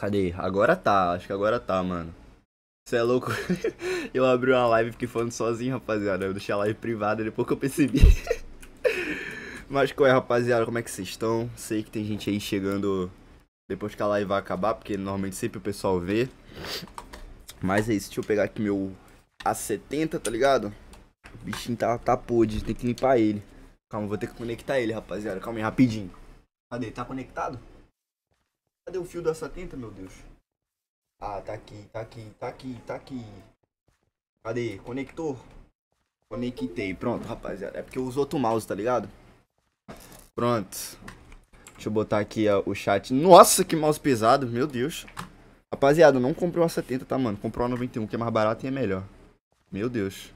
Cadê? Agora tá, acho que agora tá, mano. Você é louco? eu abri uma live e fiquei falando sozinho, rapaziada. Eu deixei a live privada depois que eu percebi. Mas qual é, rapaziada? Como é que vocês estão? Sei que tem gente aí chegando depois que a live vai acabar, porque normalmente sempre o pessoal vê. Mas é isso, deixa eu pegar aqui meu A70, tá ligado? O bichinho tá, tá podre, tem que limpar ele. Calma, vou ter que conectar ele, rapaziada. Calma aí, rapidinho. Cadê? Tá conectado? Cadê o fio da satenta, meu Deus? Ah, tá aqui, tá aqui, tá aqui, tá aqui. Cadê? Conector? Conectei. Pronto, rapaziada. É porque eu uso outro mouse, tá ligado? Pronto. Deixa eu botar aqui ó, o chat. Nossa, que mouse pesado, meu Deus. Rapaziada, não comprei uma 70, tá, mano? Comprou uma 91, que é mais barato e é melhor. Meu Deus.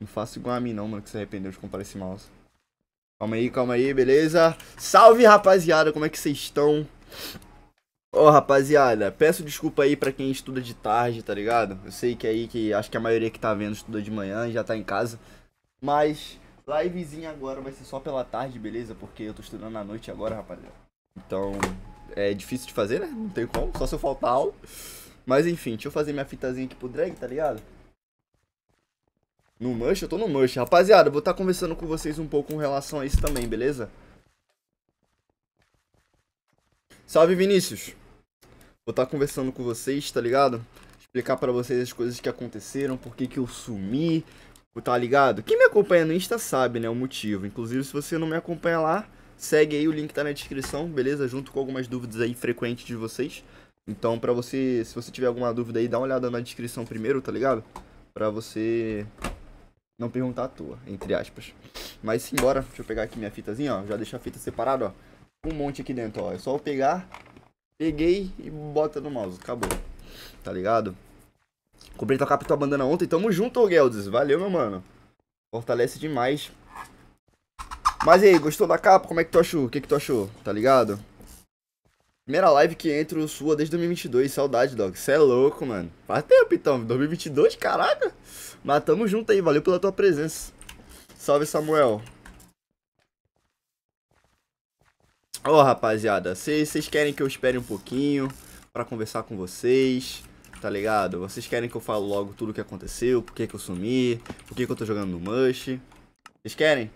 Não faço igual a mim, não, mano, que se arrependeu de comprar esse mouse. Calma aí, calma aí, beleza? Salve, rapaziada, como é que vocês estão? Ó, oh, rapaziada, peço desculpa aí para quem estuda de tarde, tá ligado? Eu sei que é aí que acho que a maioria que tá vendo estuda de manhã e já tá em casa. Mas livezinha agora vai ser só pela tarde, beleza? Porque eu tô estudando à noite agora, rapaziada. Então, é difícil de fazer, né? Não tem como, só se eu faltar aula. Mas enfim, deixa eu fazer minha fitazinha aqui pro drag, tá ligado? No mancha, Eu tô no mancha, Rapaziada, vou estar tá conversando com vocês um pouco com relação a isso também, beleza? Salve, Vinícius! Vou estar tá conversando com vocês, tá ligado? Explicar para vocês as coisas que aconteceram, por que que eu sumi, tá ligado? Quem me acompanha no Insta sabe, né, o motivo. Inclusive, se você não me acompanha lá, segue aí, o link tá na descrição, beleza? Junto com algumas dúvidas aí frequentes de vocês. Então, pra você, se você tiver alguma dúvida aí, dá uma olhada na descrição primeiro, tá ligado? Pra você não perguntar à toa, entre aspas. Mas simbora, deixa eu pegar aqui minha fitazinha, ó. Já deixa a fita separada, ó. Um monte aqui dentro, ó. É só eu pegar Peguei e bota no mouse. Acabou. Tá ligado? Comprei tua capa e tua bandana ontem. Tamo junto, Geldes. Valeu, meu mano. Fortalece demais. Mas e aí, gostou da capa? Como é que tu achou? O que, que tu achou? Tá ligado? Primeira live que entro sua desde 2022. Saudade, Dog. Cê é louco, mano. Faz tempo, então. 2022, caraca. Mas tamo junto aí. Valeu pela tua presença. Salve, Samuel. Ó, oh, rapaziada, vocês querem que eu espere um pouquinho para conversar com vocês, tá ligado? Vocês querem que eu falo logo tudo o que aconteceu, por que, que eu sumi, por que, que eu tô jogando no Mush? Vocês querem?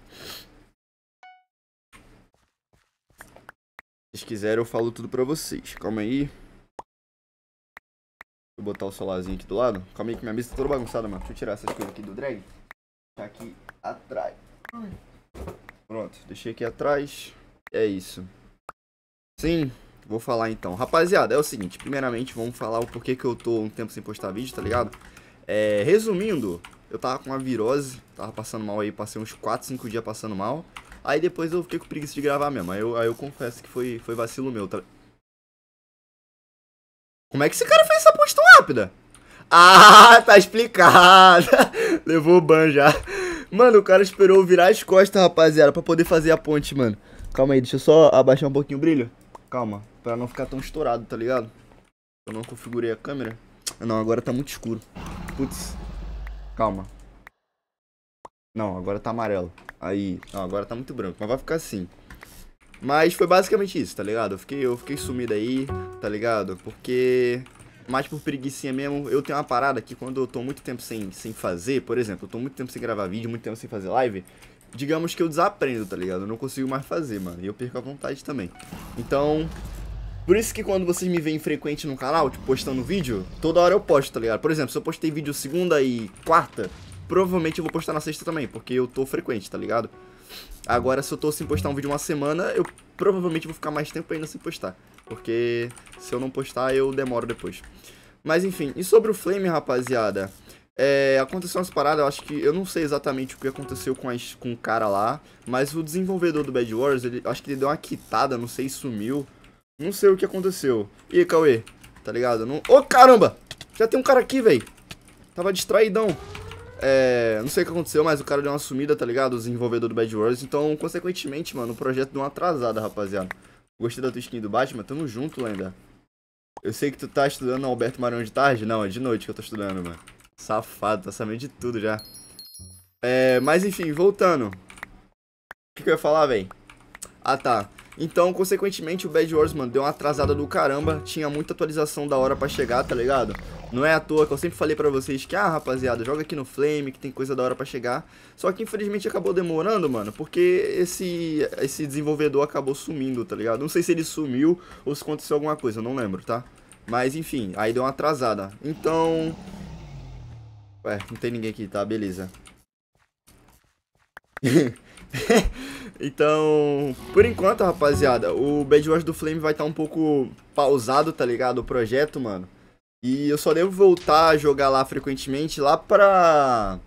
Se quiserem, eu falo tudo pra vocês. Calma aí. Vou botar o celularzinho aqui do lado. Calma aí que minha mesa tá toda bagunçada, mano. Deixa eu tirar essas coisas aqui do drag. Tá aqui atrás. Pronto, deixei aqui atrás. É isso. Sim, vou falar então. Rapaziada, é o seguinte, primeiramente vamos falar o porquê que eu tô um tempo sem postar vídeo, tá ligado? É, resumindo, eu tava com uma virose, tava passando mal aí, passei uns 4, 5 dias passando mal. Aí depois eu fiquei com preguiça de gravar mesmo. Aí eu, aí eu confesso que foi, foi vacilo meu, tá? Como é que esse cara fez essa posta tão rápida? Ah, tá explicado. Levou o ban já. Mano, o cara esperou virar as costas, rapaziada, pra poder fazer a ponte, mano. Calma aí, deixa eu só abaixar um pouquinho o brilho. Calma, pra não ficar tão estourado, tá ligado? Eu não configurei a câmera. Não, agora tá muito escuro. Putz. Calma. Não, agora tá amarelo. Aí, não, agora tá muito branco, mas vai ficar assim. Mas foi basicamente isso, tá ligado? Eu fiquei, eu fiquei sumido aí, tá ligado? Porque mais por preguiça mesmo, eu tenho uma parada que quando eu tô muito tempo sem, sem fazer, por exemplo, eu tô muito tempo sem gravar vídeo, muito tempo sem fazer live, digamos que eu desaprendo, tá ligado? Eu não consigo mais fazer, mano. E eu perco a vontade também. Então, por isso que quando vocês me veem frequente no canal, tipo, postando vídeo, toda hora eu posto, tá ligado? Por exemplo, se eu postei vídeo segunda e quarta, provavelmente eu vou postar na sexta também, porque eu tô frequente, tá ligado? Agora, se eu tô sem postar um vídeo uma semana, eu provavelmente vou ficar mais tempo ainda sem postar. Porque se eu não postar, eu demoro depois. Mas enfim, e sobre o Flame, rapaziada? É, aconteceu umas paradas, eu acho que. Eu não sei exatamente o que aconteceu com, as, com o cara lá, mas o desenvolvedor do Bad Wars, ele, acho que ele deu uma quitada, não sei, sumiu. Não sei o que aconteceu. Ih, Cauê, tá ligado? Não... Ô, oh, caramba! Já tem um cara aqui, velho. Tava distraidão. É, não sei o que aconteceu, mas o cara deu uma sumida, tá ligado? O desenvolvedor do Bad Wars. Então, consequentemente, mano, o projeto deu uma atrasada, rapaziada. Gostei da tua skin do Batman? Tamo junto, lenda. Eu sei que tu tá estudando Alberto Maranhão de tarde? Não, é de noite que eu tô estudando, mano. Safado, tá sabendo de tudo já. É, mas enfim, voltando. O que, que eu ia falar, véi? Ah, tá. Então, consequentemente, o Bad Wars, mano, deu uma atrasada do caramba. Tinha muita atualização da hora pra chegar, tá ligado? Não é à toa que eu sempre falei pra vocês que, ah, rapaziada, joga aqui no Flame, que tem coisa da hora pra chegar. Só que, infelizmente, acabou demorando, mano, porque esse, esse desenvolvedor acabou sumindo, tá ligado? Não sei se ele sumiu ou se aconteceu alguma coisa, não lembro, tá? Mas, enfim, aí deu uma atrasada. Então, Ué, não tem ninguém aqui, tá? Beleza. então, por enquanto, rapaziada, o Bedwars do Flame vai estar tá um pouco pausado, tá ligado? O projeto, mano. E eu só devo voltar a jogar lá frequentemente lá pra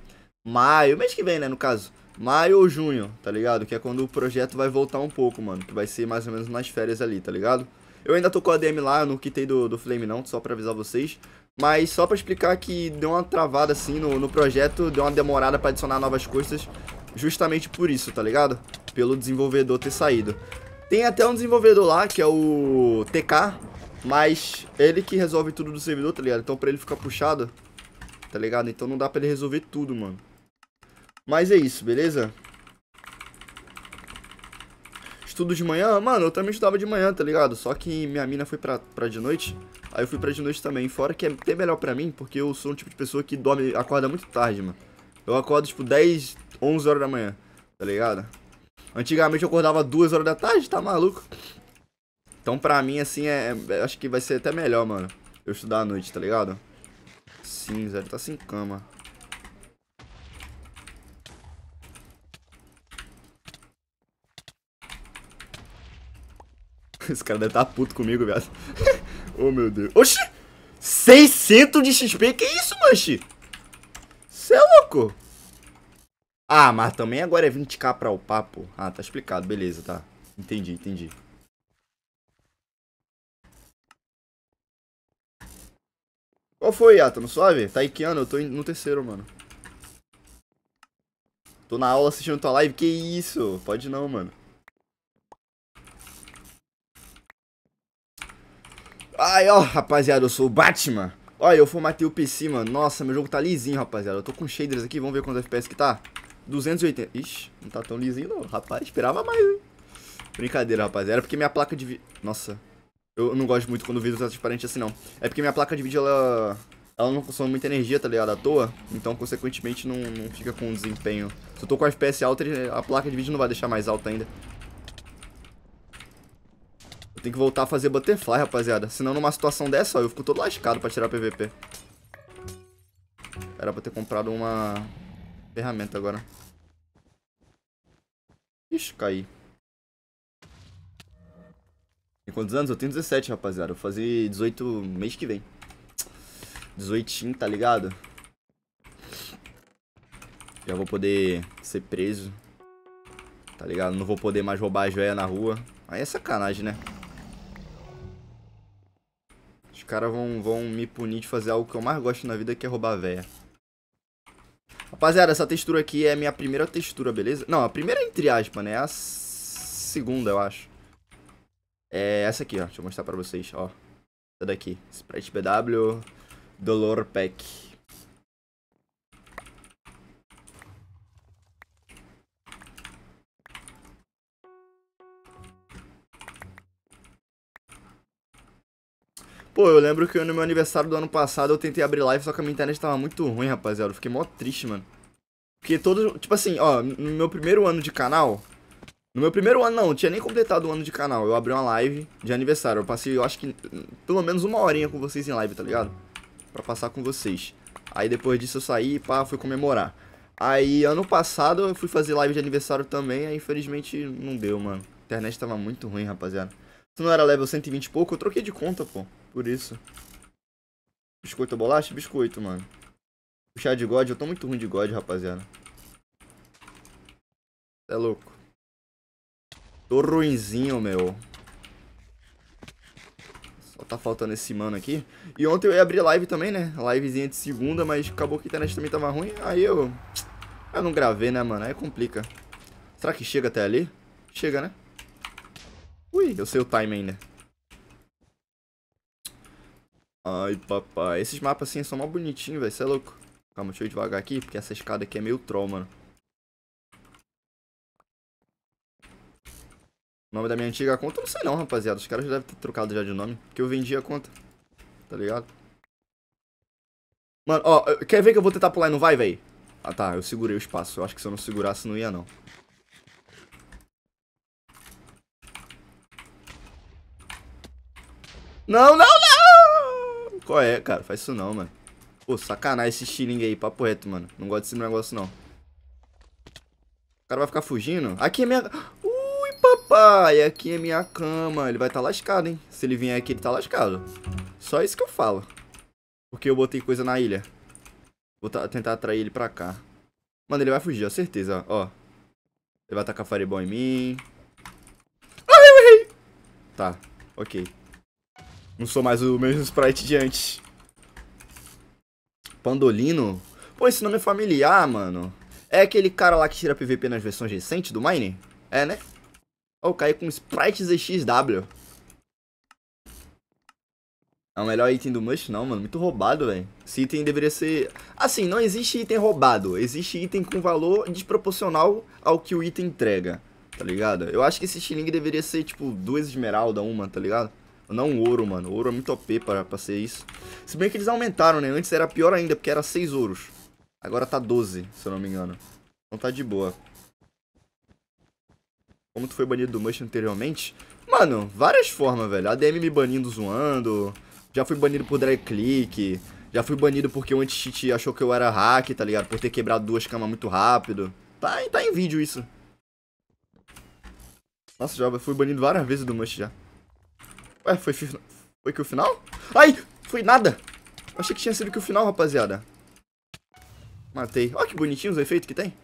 maio, mês que vem, né, no caso. Maio ou junho, tá ligado? Que é quando o projeto vai voltar um pouco, mano. Que vai ser mais ou menos nas férias ali, tá ligado? Eu ainda tô com a DM lá, eu não quitei do, do Flame não, só pra avisar vocês. Mas só pra explicar que deu uma travada assim no, no projeto, deu uma demorada pra adicionar novas coisas, justamente por isso, tá ligado? Pelo desenvolvedor ter saído. Tem até um desenvolvedor lá, que é o TK, mas ele que resolve tudo do servidor, tá ligado? Então pra ele ficar puxado, tá ligado? Então não dá pra ele resolver tudo, mano. Mas é isso, beleza? Estudo de manhã? Mano, eu também estudava de manhã, tá ligado? Só que minha mina foi pra, pra de noite. Aí eu fui pra de noite também. Fora que é até melhor pra mim, porque eu sou um tipo de pessoa que dorme, acorda muito tarde, mano. Eu acordo, tipo, 10, 11 horas da manhã, tá ligado? Antigamente eu acordava 2 horas da tarde, tá maluco? Então pra mim, assim, é, é acho que vai ser até melhor, mano. Eu estudar à noite, tá ligado? Cinza, ele tá sem cama. Esse cara deve tá puto comigo, viado. Oh, meu Deus. Oxi! 600 de XP? Que isso, manche? Você é louco? Ah, mas também agora é 20k pra upar, pô. Ah, tá explicado. Beleza, tá. Entendi, entendi. Qual foi, Yata? Não suave? Tá Ikiano, eu tô no terceiro, mano. Tô na aula assistindo tua live. Que isso? Pode não, mano. Ai, ó, rapaziada, eu sou o Batman. Olha, eu formatei o PC, mano. Nossa, meu jogo tá lisinho, rapaziada. Eu tô com shaders aqui, vamos ver quantos FPS que tá. 280. Ixi, não tá tão lisinho não. Rapaz, esperava mais, hein. Brincadeira, rapaziada. Era é porque minha placa de vídeo... Nossa. Eu não gosto muito quando o vídeo tá é transparente assim, não. É porque minha placa de vídeo, ela... Ela não consome muita energia, tá ligado? À toa. Então, consequentemente, não, não fica com desempenho. Se eu tô com FPS alto a placa de vídeo não vai deixar mais alta ainda. Tem que voltar a fazer Butterfly, rapaziada. Senão numa situação dessa, ó, eu fico todo lascado pra tirar PVP. Era pra ter comprado uma ferramenta agora. Ixi, caí. Tem quantos anos? Eu tenho 17, rapaziada. Eu vou fazer 18 mês que vem. 18, tá ligado? Já vou poder ser preso. Tá ligado? Não vou poder mais roubar a joia na rua. Aí é sacanagem, né? caras vão, vão me punir de fazer algo que eu mais gosto na vida, que é roubar a véia. Rapaziada, essa textura aqui é a minha primeira textura, beleza? Não, a primeira entre aspas, né? A segunda, eu acho. É essa aqui, ó. Deixa eu mostrar pra vocês, ó. Essa daqui. Sprite BW Dolor Pack. Pô, eu lembro que no meu aniversário do ano passado eu tentei abrir live, só que a minha internet tava muito ruim, rapaziada. Eu fiquei mó triste, mano. Porque todo. Tipo assim, ó, no meu primeiro ano de canal. No meu primeiro ano, não, tinha nem completado o um ano de canal. Eu abri uma live de aniversário. Eu passei, eu acho que, pelo menos uma horinha com vocês em live, tá ligado? Pra passar com vocês. Aí depois disso eu saí e pá, fui comemorar. Aí ano passado eu fui fazer live de aniversário também, aí infelizmente não deu, mano. A internet tava muito ruim, rapaziada. Se não era level 120 e pouco, eu troquei de conta, pô. Por isso. Biscoito bolacha? Biscoito, mano. O chá de God, eu tô muito ruim de God, rapaziada. É louco. Tô ruinzinho, meu. Só tá faltando esse mano aqui. E ontem eu ia abrir live também, né? Livezinha de segunda, mas acabou que a internet também tava ruim. Aí eu... Eu não gravei, né, mano? Aí complica. Será que chega até ali? Chega, né? Ui, eu sei o time ainda. Ai, papai. Esses mapas assim são mó bonitinhos, velho. Você é louco? Calma, deixa eu devagar aqui, porque essa escada aqui é meio troll, mano. O nome da minha antiga conta eu não sei não, rapaziada. Os caras já devem ter trocado já de nome. Porque eu vendi a conta. Tá ligado? Mano, ó, quer ver que eu vou tentar pular e não vai, velho? Ah, tá, eu segurei o espaço. Eu acho que se eu não segurasse, não ia, não. Não, não, não! Qual é, cara? Faz isso não, mano. Pô, sacanagem esse shilling aí, papo reto, mano. Não gosto desse negócio, não. O cara vai ficar fugindo? Aqui é minha... Ui, papai! Aqui é minha cama. Ele vai estar tá lascado, hein? Se ele vier aqui, ele tá lascado. Só isso que eu falo. Porque eu botei coisa na ilha. Vou tentar atrair ele pra cá. Mano, ele vai fugir, ó. Certeza, ó. Ele vai tacar fireball em mim. Ai, eu errei! Tá, ok. Não sou mais o mesmo sprite de antes. Pandolino? Pô, esse nome é familiar, mano. É aquele cara lá que tira PVP nas versões recentes do Mine? É, né? Ó, oh, caí com Sprite ZXW. É o melhor item do Mush? Não, mano. Muito roubado, velho. Esse item deveria ser... Assim, não existe item roubado. Existe item com valor desproporcional ao que o item entrega. Tá ligado? Eu acho que esse estilingue deveria ser, tipo, duas esmeralda, uma, tá ligado? Não ouro, mano. Ouro é muito OP pra, pra ser isso. Se bem que eles aumentaram, né? Antes era pior ainda, porque era 6 ouros. Agora tá 12, se eu não me engano. Então tá de boa. Como tu foi banido do Mush anteriormente? Mano, várias formas, velho. ADM me banindo zoando. Já fui banido por drag click. Já fui banido porque o anti-cheat achou que eu era hack, tá ligado? Por ter quebrado duas camas muito rápido. Tá, tá em vídeo isso. Nossa, já fui banido várias vezes do Mush já. Ué, foi, foi que o final? Ai, foi nada. Achei que tinha sido que o final, rapaziada. Matei. Olha que bonitinho os efeitos que tem.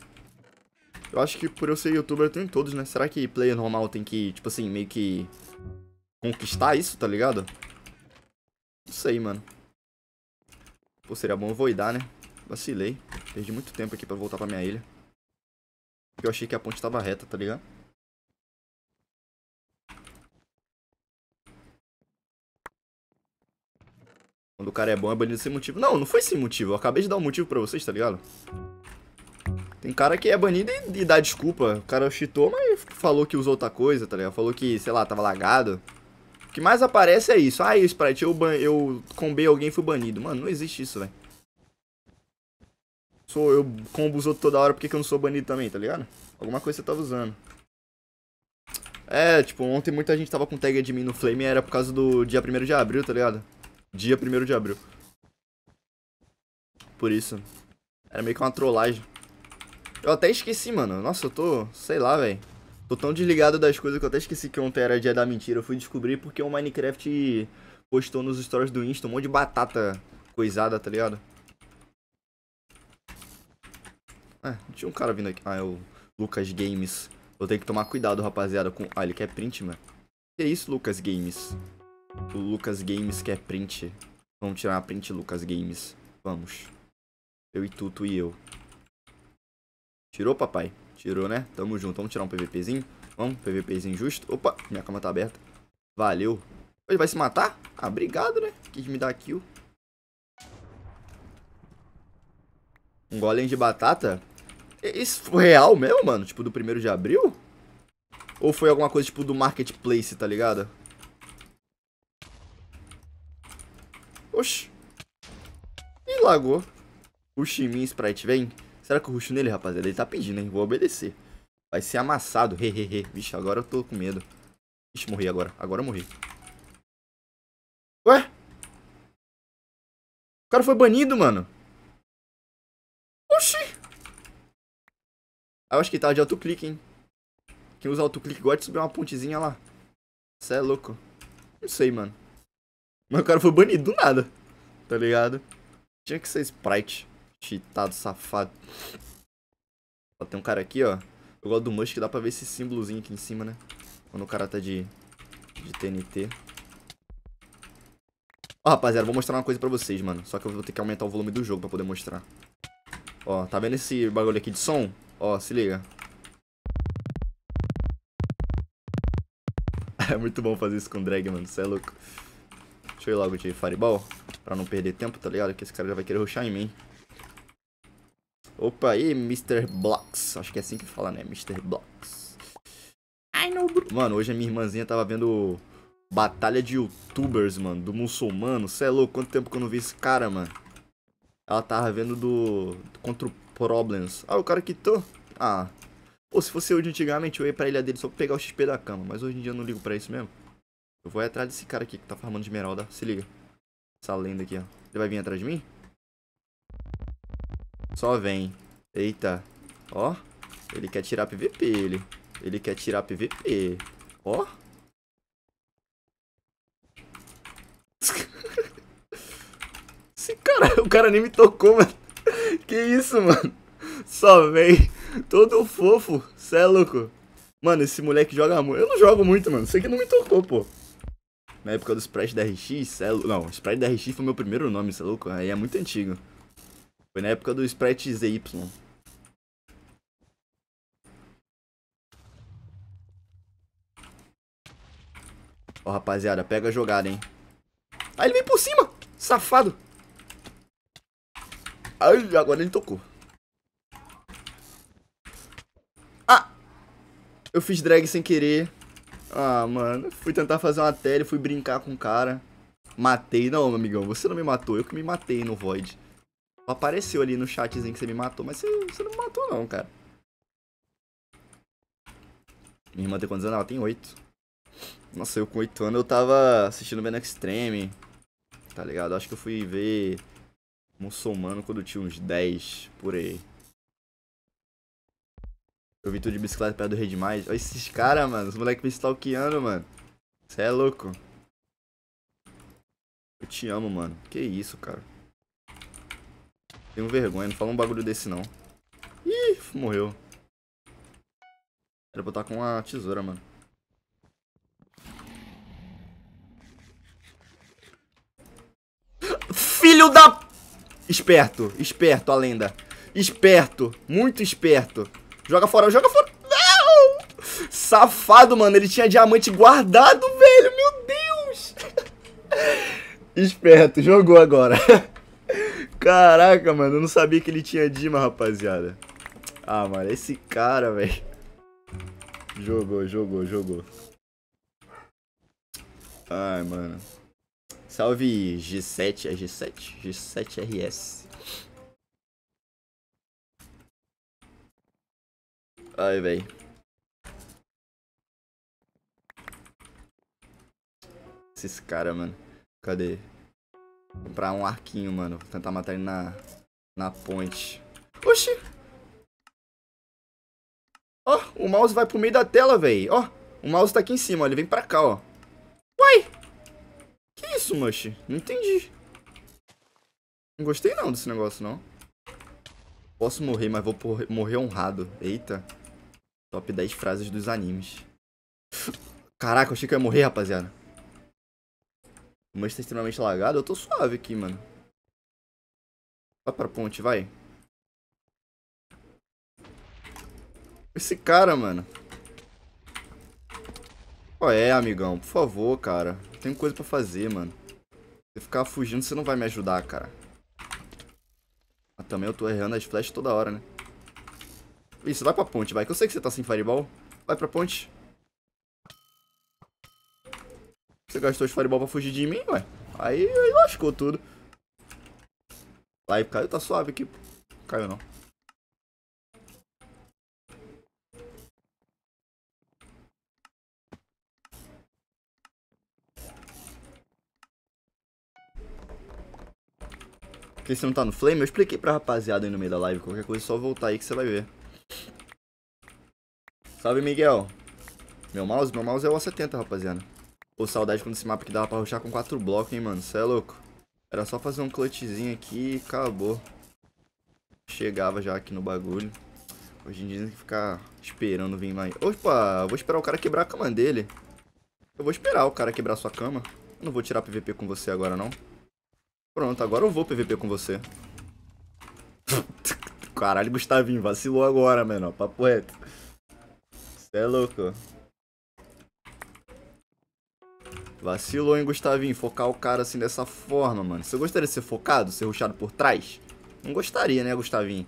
Eu acho que por eu ser youtuber eu tenho todos, né? Será que player normal tem que, tipo assim, meio que conquistar isso, tá ligado? Não sei, mano. Pô, seria bom eu voidar, né? Vacilei. Perdi muito tempo aqui pra voltar pra minha ilha. Eu achei que a ponte tava reta, tá ligado? Quando o cara é bom, é banido sem motivo. Não, não foi sem motivo. Eu acabei de dar um motivo pra vocês, tá ligado? Tem cara que é banido e, e dá desculpa. O cara cheatou, mas falou que usou outra coisa, tá ligado? Falou que, sei lá, tava lagado. O que mais aparece é isso. Ah, é isso, Sprite, eu, ban eu combei alguém e fui banido. Mano, não existe isso, velho. Sou, eu combo os outros toda hora porque eu não sou banido também, tá ligado? Alguma coisa você tava usando. É, tipo, ontem muita gente tava com tag de mim no Flame era por causa do dia 1 de abril, tá ligado? dia 1 de abril. Por isso. Era meio que uma trollagem. Eu até esqueci, mano. Nossa, eu tô. Sei lá, velho. Tô tão desligado das coisas que eu até esqueci que ontem era dia da mentira. Eu fui descobrir porque o Minecraft postou nos stories do Insta um monte de batata coisada, tá ligado? É, tinha um cara vindo aqui. Ah, é o Lucas Games. Vou ter que tomar cuidado, rapaziada, com... Ah, ele quer print, mano. Que isso, Lucas Games? O Lucas Games quer print. Vamos tirar a print, Lucas Games. Vamos. Eu e Tuto e eu. Tirou, papai? Tirou, né? Tamo junto. Vamos tirar um PVPzinho. Vamos, PVPzinho justo. Opa, minha cama tá aberta. Valeu. Ele vai se matar? Ah, obrigado, né? Quis me dar kill. Um golem de batata? Isso foi real mesmo, mano? Tipo, do primeiro de abril? Ou foi alguma coisa, tipo, do marketplace, tá ligado? Oxi. E lagou. Rush em mim, Sprite, vem. Será que eu rusho nele, rapaziada? Ele tá pedindo, hein? Vou obedecer. Vai ser amassado. Hehehe. Vixe, agora eu tô com medo. Vixe, morri agora. Agora eu morri. Ué? O cara foi banido, mano. Oxi. Ah, eu acho que tá de autoclique, hein? Quem usa autoclique gosta de subir uma pontezinha lá. Cê é louco. Não sei, mano. Mas o cara foi banido do nada. Tá ligado? Tinha que ser Sprite. Cheatado, safado. Ó, tem um cara aqui, ó. Eu gosto do Mush que dá pra ver esse símbolozinho aqui em cima, né? Quando o cara tá de, de TNT. Ó, rapaziada, vou mostrar uma coisa pra vocês, mano. Só que eu vou ter que aumentar o volume do jogo pra poder mostrar. Ó, tá vendo esse bagulho aqui de som? Ó, se liga. É muito bom fazer isso com drag, mano. Cê é louco. Deixa eu ir logo de Fireball. Pra não perder tempo, tá ligado? Que esse cara já vai querer rushar em mim. Opa, aí, Mr. Blocks. Acho que é assim que fala, né? Mr. Blocks. Ai, não, Mano, hoje a minha irmãzinha tava vendo batalha de youtubers, mano. Do muçulmano. Cê é louco, quanto tempo que eu não vi esse cara, mano. Ela tava vendo do... Contra o Problems. Ah, o cara quitou. Ah. Ou se fosse eu de antigamente, eu ia pra ilha dele só pra pegar o XP da cama. Mas hoje em dia eu não ligo pra isso mesmo. Eu vou atrás desse cara aqui que tá farmando de esmeralda. Se liga. Essa lenda aqui, ó. Ele vai vir atrás de mim? Só vem. Eita. Ó. Ele quer tirar PVP, ele. Ele quer tirar PVP. Ó. Esse cara... O cara nem me tocou, mano. Que isso, mano. Só vem. Todo fofo. Cê é louco. Mano, esse moleque joga muito. Eu não jogo muito, mano. Você que não me tocou, pô na época do Sprite da RX. É, não, Sprite da RX foi meu primeiro nome, você é louco? Aí é muito antigo. Foi na época do Sprite ZY. Ó, oh, rapaziada, pega a jogada, hein. Aí ele vem por cima, safado. Ai, agora ele tocou. Ah! Eu fiz drag sem querer. Ah, mano, fui tentar fazer uma tele, fui brincar com o cara. Matei, não, meu amigão, você não me matou, eu que me matei no Void. Apareceu ali no chatzinho que você me matou, mas você, você não me matou não, cara. Minha irmã tem quantos anos? Ela tem oito. Nossa, eu com oito anos eu tava assistindo Ben Extreme, tá ligado? Acho que eu fui ver muçulmano quando eu tinha uns 10, por aí. Eu vi tudo de bicicleta perto do rei demais. Olha esses caras, mano. Os moleques me stalkeando, mano. Você é louco. Eu te amo, mano. Que isso, cara. Tenho vergonha. Não fala um bagulho desse, não. Ih, morreu. Era estar com uma tesoura, mano. Filho da... Esperto. Esperto, a lenda. Esperto. Muito esperto. Joga fora, joga fora. Não! Safado, mano. Ele tinha diamante guardado, velho. Meu Deus. Esperto. Jogou agora. Caraca, mano. Eu não sabia que ele tinha Dima, rapaziada. Ah, mano. Esse cara, velho. Jogou, jogou, jogou. Ai, mano. Salve G7, é G7? G7RS. Ai, velho. Esses caras, mano. Cadê? Vou comprar um arquinho, mano. Vou tentar matar ele na, na ponte. Oxi! Ó, oh, o mouse vai pro meio da tela, velho. Ó, oh, o mouse tá aqui em cima, ó. Ele vem pra cá, ó. Uai! Que isso, Mush? Não entendi. Não gostei não desse negócio, não. Posso morrer, mas vou morrer honrado. Eita. Top 10 frases dos animes. Caraca, eu achei que eu ia morrer, rapaziada. Mas tá extremamente lagado. Eu tô suave aqui, mano. Vai pra ponte, vai. Esse cara, mano. Qual é, amigão? Por favor, cara. Eu tenho coisa pra fazer, mano. Se ficar fugindo, você não vai me ajudar, cara. Mas também eu tô errando as flechas toda hora, né? Isso, vai pra ponte, vai. Que eu sei que você tá sem fireball. Vai pra ponte. Você gastou de fireball pra fugir de mim, ué. Aí, aí lascou tudo. Aí, caiu, tá suave aqui. Caiu não. Que você não tá no flame, eu expliquei pra rapaziada aí no meio da live. Qualquer coisa é só voltar aí que você vai ver. Salve, Miguel. Meu mouse? Meu mouse é o A70, rapaziada. Pô, saudade quando esse mapa que dava pra ruxar com 4 blocos, hein, mano. Cê é louco. Era só fazer um clutchzinho aqui e acabou. Chegava já aqui no bagulho. Hoje em dia tem que ficar esperando vir mais. Opa, vou esperar o cara quebrar a cama dele. Eu vou esperar o cara quebrar sua cama. Eu não vou tirar PVP com você agora, não. Pronto, agora eu vou PVP com você. Caralho, Gustavinho, vacilou agora, mano. Papo reto é louco. Vacilou, hein, Gustavinho? Focar o cara assim dessa forma, mano. Você gostaria de ser focado? Ser ruxado por trás? Não gostaria, né, Gustavinho?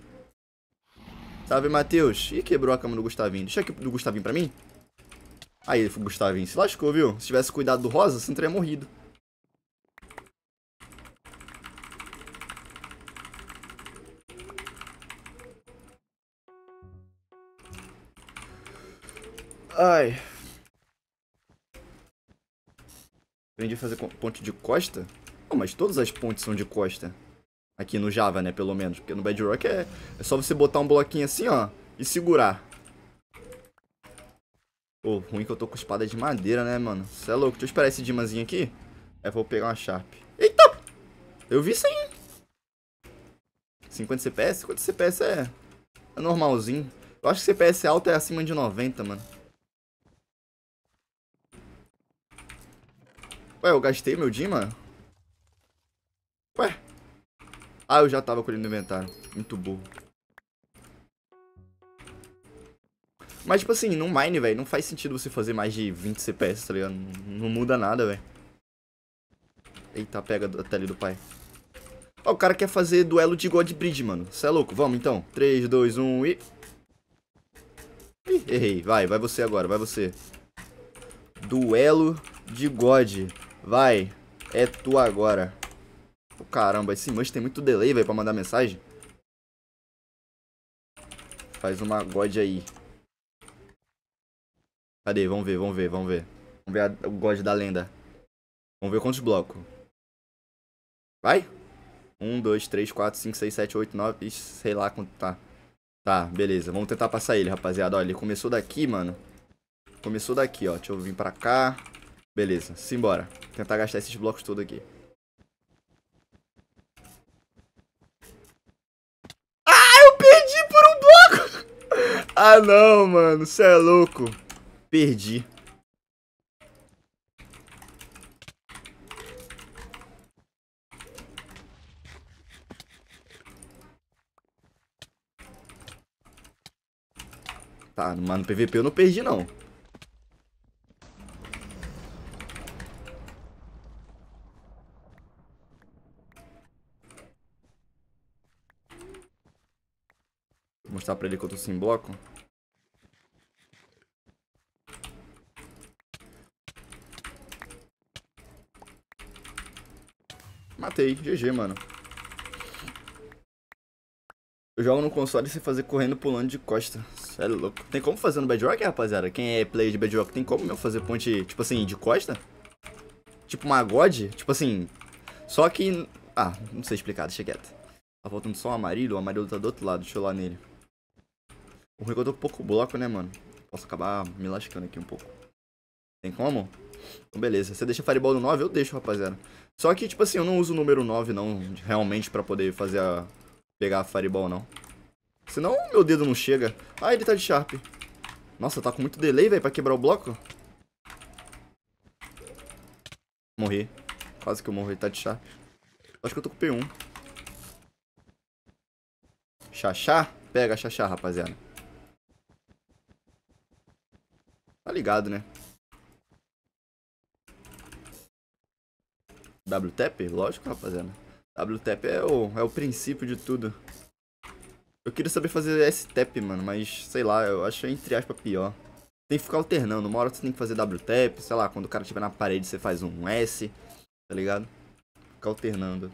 Salve, Matheus. Ih, quebrou a cama do Gustavinho. Deixa aqui do Gustavinho pra mim. Aí, Gustavinho, se lascou, viu? Se tivesse cuidado do Rosa, você não teria morrido. Ai. Aprendi a fazer ponte de costa? Não, mas todas as pontes são de costa. Aqui no Java, né, pelo menos. Porque no Bedrock é, é só você botar um bloquinho assim, ó, e segurar. Pô, oh, ruim que eu tô com espada de madeira, né, mano? Cê é louco. Deixa eu esperar esse dimazinho aqui. É, vou pegar uma Sharp. Eita! Eu vi isso aí. 50 CPS? 50 CPS é, é normalzinho. Eu acho que CPS alto é acima de 90, mano. Ué, eu gastei meu Dima? Ué. Ah, eu já tava com ele no inventário. Muito burro. Mas, tipo assim, no Mine, velho, não faz sentido você fazer mais de 20 CPS, tá ligado? Não, não muda nada, velho. Eita, pega a tela do pai. Ó, o cara quer fazer duelo de God Bridge, mano. Cê é louco? Vamos, então. 3, 2, 1 e... Ih, errei. Vai, vai você agora, vai você. Duelo de God. Vai. É tu agora. Oh, caramba, esse manche tem muito delay, velho, pra mandar mensagem. Faz uma God aí. Cadê? Vamos ver, vamos ver, vamos ver. Vamos ver a, o God da lenda. Vamos ver quantos blocos. Vai! 1, 2, 3, 4, 5, 6, 7, 8, 9. Sei lá quanto tá. Tá, beleza. Vamos tentar passar ele, rapaziada. Olha, ele começou daqui, mano. Começou daqui, ó. Deixa eu vir pra cá. Beleza, simbora. Tentar gastar esses blocos todos aqui. Ah, eu perdi por um bloco! ah, não, mano. Você é louco. Perdi. Tá, mano, no PVP eu não perdi, não. mostrar pra ele que eu tô sem bloco. Matei, GG, mano. Eu jogo no console sem fazer correndo pulando de costa. Cê é louco. Tem como fazer no Bedrock, rapaziada? Quem é player de Bedrock, tem como meu fazer ponte, tipo assim, de costa? Tipo uma God? Tipo assim... Só que... Ah, não sei explicar, deixa quieto. Tá faltando só o um amarelo, o amarelo tá do outro lado, deixa eu lá nele. O ruim é eu tô pouco bloco, né, mano? Posso acabar me lascando aqui um pouco. Tem como? Então, beleza. Você deixa Fireball no 9? Eu deixo, rapaziada. Só que, tipo assim, eu não uso o número 9, não, realmente, pra poder fazer a... Pegar a Fireball, não. Senão, meu dedo não chega. Ah, ele tá de Sharp. Nossa, tá com muito delay, velho, pra quebrar o bloco. Morri. Quase que eu morri. Tá de Sharp. Acho que eu tô com P1. Xaxá? Pega Xaxá, rapaziada. Tá ligado, né? WTAP? Lógico, rapaziada. WTAP é o, é o princípio de tudo. Eu queria saber fazer S-Tap, mano, mas sei lá, eu acho entre aspas pior. Tem que ficar alternando. Uma hora você tem que fazer WTAP, sei lá, quando o cara estiver na parede você faz um S, tá ligado? Ficar alternando.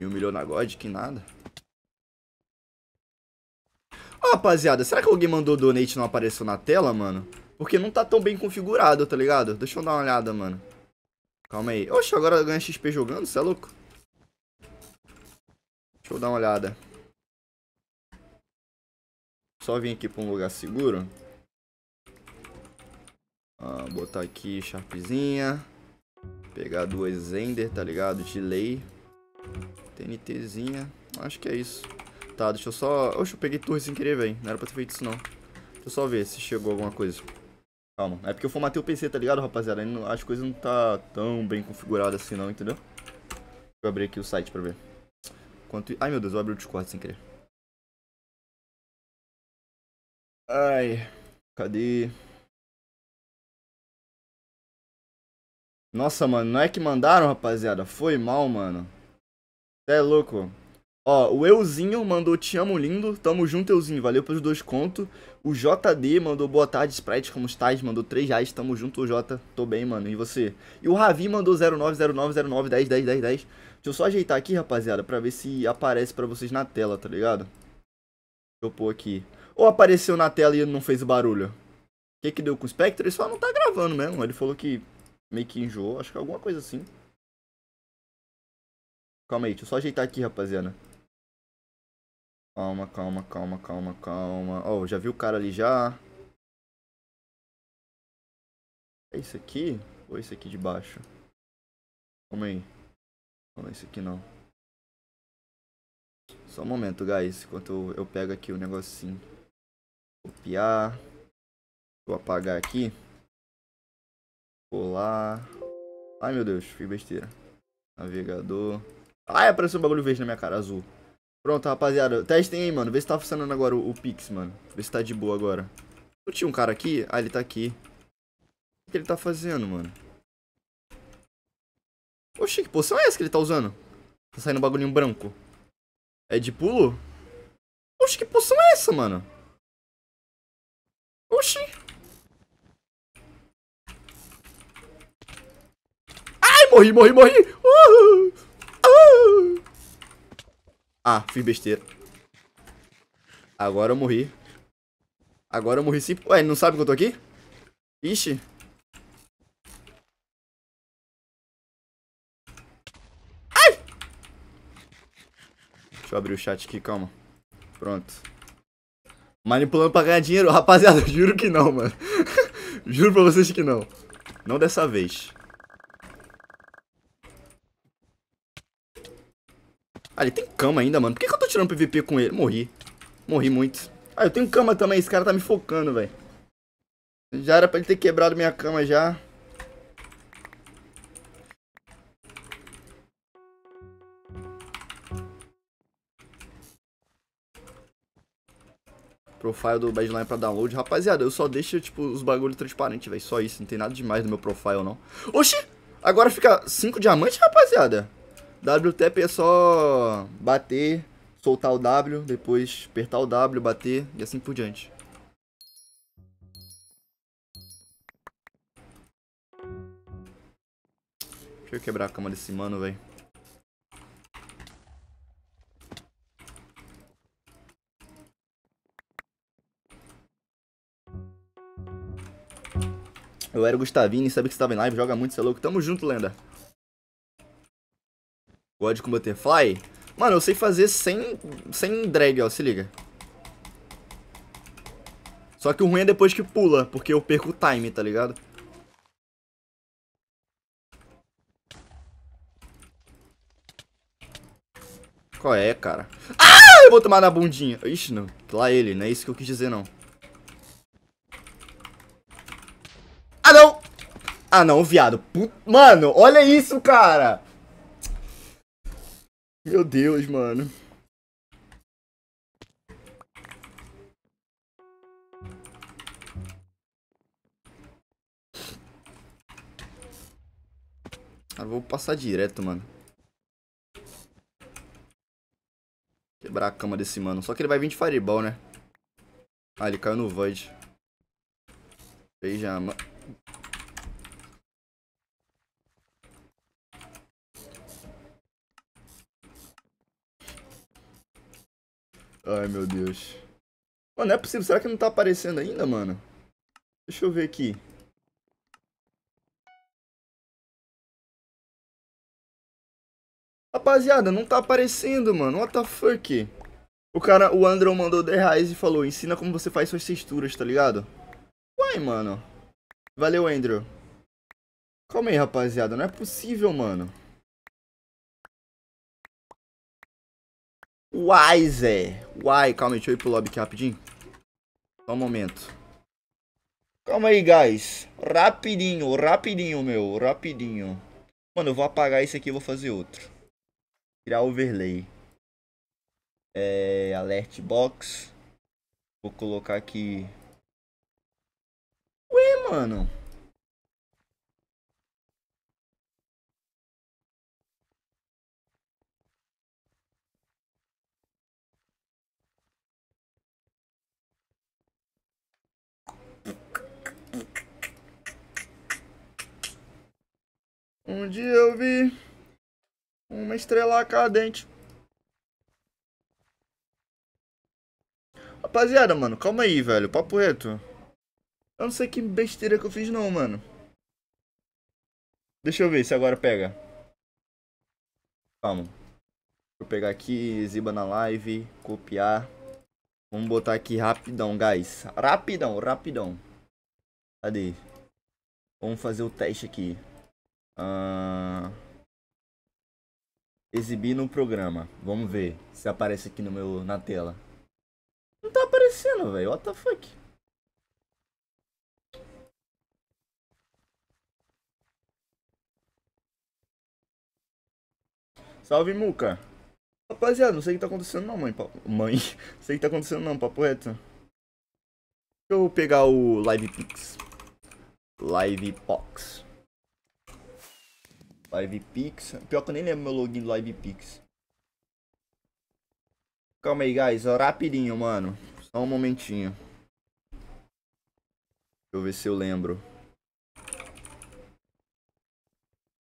Me humilhou na God, que nada rapaziada, será que alguém mandou donate e não apareceu na tela, mano? Porque não tá tão bem configurado, tá ligado? Deixa eu dar uma olhada, mano. Calma aí. Oxe, agora ganha XP jogando? Você é louco? Deixa eu dar uma olhada. Só vim aqui pra um lugar seguro. Ah, botar aqui Sharpzinha. Pegar duas Ender, tá ligado? Delay. TNTzinha. Acho que é isso. Tá, deixa eu só... Oxe, eu peguei torre sem querer, velho. Não era pra ter feito isso, não. Deixa eu só ver se chegou alguma coisa. Calma. É porque eu formatei o PC, tá ligado, rapaziada? As coisas não tá tão bem configuradas assim, não, entendeu? Deixa eu abrir aqui o site pra ver. Quanto... Ai, meu Deus, eu abri o Discord sem querer. Ai, cadê? Nossa, mano, não é que mandaram, rapaziada? Foi mal, mano. Você é louco. Ó, o Euzinho mandou te amo lindo, tamo junto Euzinho, valeu pelos dois contos. O JD mandou boa tarde, Sprite, como estás? Mandou 3 reais, tamo junto, J, tô bem, mano, e você? E o Ravi mandou 09090910101010. 10, 10, 10, 10. Deixa eu só ajeitar aqui, rapaziada, pra ver se aparece pra vocês na tela, tá ligado? Deixa eu pôr aqui. Ou apareceu na tela e não fez o barulho? O que que deu com o Spectre? Ele só não tá gravando mesmo, ele falou que meio que enjoou, acho que é alguma coisa assim. Calma aí, deixa eu só ajeitar aqui, rapaziada. Calma, calma, calma, calma, calma. Ó, oh, já vi o cara ali já. É isso aqui? Ou é esse aqui de baixo? Calma aí. Não, é esse aqui não. Só um momento, guys. Enquanto eu, eu pego aqui o negocinho. Copiar. Vou apagar aqui. Colar. Ai, meu Deus. Fiz besteira. Navegador. Ai, apareceu um bagulho verde na minha cara. Azul. Pronto, rapaziada. Testem aí, mano. Vê se tá funcionando agora o, o Pix, mano. Vê se tá de boa agora. Eu tinha um cara aqui. Ah, ele tá aqui. O que ele tá fazendo, mano? Oxi, que poção é essa que ele tá usando? Tá saindo um bagulhinho branco. É de pulo? Oxi, que poção é essa, mano? Oxi. Ai, morri, morri, morri. Uh, uh. Ah, fiz besteira. Agora eu morri. Agora eu morri sim. Ué, não sabe que eu tô aqui? Ixi. Ai! Deixa eu abrir o chat aqui, calma. Pronto. Manipulando pra ganhar dinheiro? Rapaziada, juro que não, mano. juro pra vocês que não. Não dessa vez. Ah, ele tem cama ainda, mano. Por que, que eu tô tirando PVP com ele? Morri. Morri muito. Ah, eu tenho cama também. Esse cara tá me focando, velho. Já era pra ele ter quebrado minha cama já. Profile do Badline é pra download. Rapaziada, eu só deixo, tipo, os bagulhos transparentes, velho. Só isso. Não tem nada demais no meu profile, não. Oxi! Agora fica 5 diamantes, rapaziada? WTAP é só bater, soltar o W, depois apertar o W, bater e assim por diante. Deixa eu quebrar a cama desse mano, velho. Eu era o Gustavini, sabe que estava em live, joga muito, você é louco. Tamo junto, lenda. Pode com Butterfly. Mano, eu sei fazer sem, sem drag, ó, se liga. Só que o ruim é depois que pula, porque eu perco o time, tá ligado? Qual é, cara? Ah, eu vou tomar na bundinha. Ixi, não. Lá ele, não é isso que eu quis dizer, não. Ah, não! Ah, não, viado. Put... Mano, olha isso, cara! Meu Deus, mano. Cara, ah, vou passar direto, mano. Quebrar a cama desse mano. Só que ele vai vir de fireball, né? Ah, ele caiu no void. mano. Ai, meu Deus. Mano, não é possível. Será que não tá aparecendo ainda, mano? Deixa eu ver aqui. Rapaziada, não tá aparecendo, mano. What the fuck? O cara, o Andrew mandou 10 reais e falou, ensina como você faz suas texturas, tá ligado? Uai, mano. Valeu, Andrew. Calma aí, rapaziada. Não é possível, mano. Uai, Zé. Uai, calma aí, deixa eu ir pro lobby aqui rapidinho. Só um momento. Calma aí, guys. Rapidinho, rapidinho, meu. Rapidinho. Mano, eu vou apagar esse aqui e vou fazer outro. Tirar overlay. É, alert box. Vou colocar aqui... Ué, mano. Um dia eu vi uma estrela cadente. Rapaziada, mano, calma aí, velho. Papo reto. Eu não sei que besteira que eu fiz não, mano. Deixa eu ver se agora pega. Calma. Vou pegar aqui, ziba na live, copiar. Vamos botar aqui rapidão, guys. Rapidão, rapidão. Cadê? Vamos fazer o teste aqui. Uh, exibir no programa. Vamos ver se aparece aqui no meu, na tela. Não tá aparecendo, velho. What the fuck? Salve, Muca. Rapaziada, não sei o que tá acontecendo não, mãe. Mãe, não sei o que tá acontecendo não, papo reto. Deixa eu pegar o Live Pix. Live Pox. LivePix. Pior que eu nem lembro meu login do LivePix. Calma aí, guys. rapidinho, mano. Só um momentinho. Deixa eu ver se eu lembro.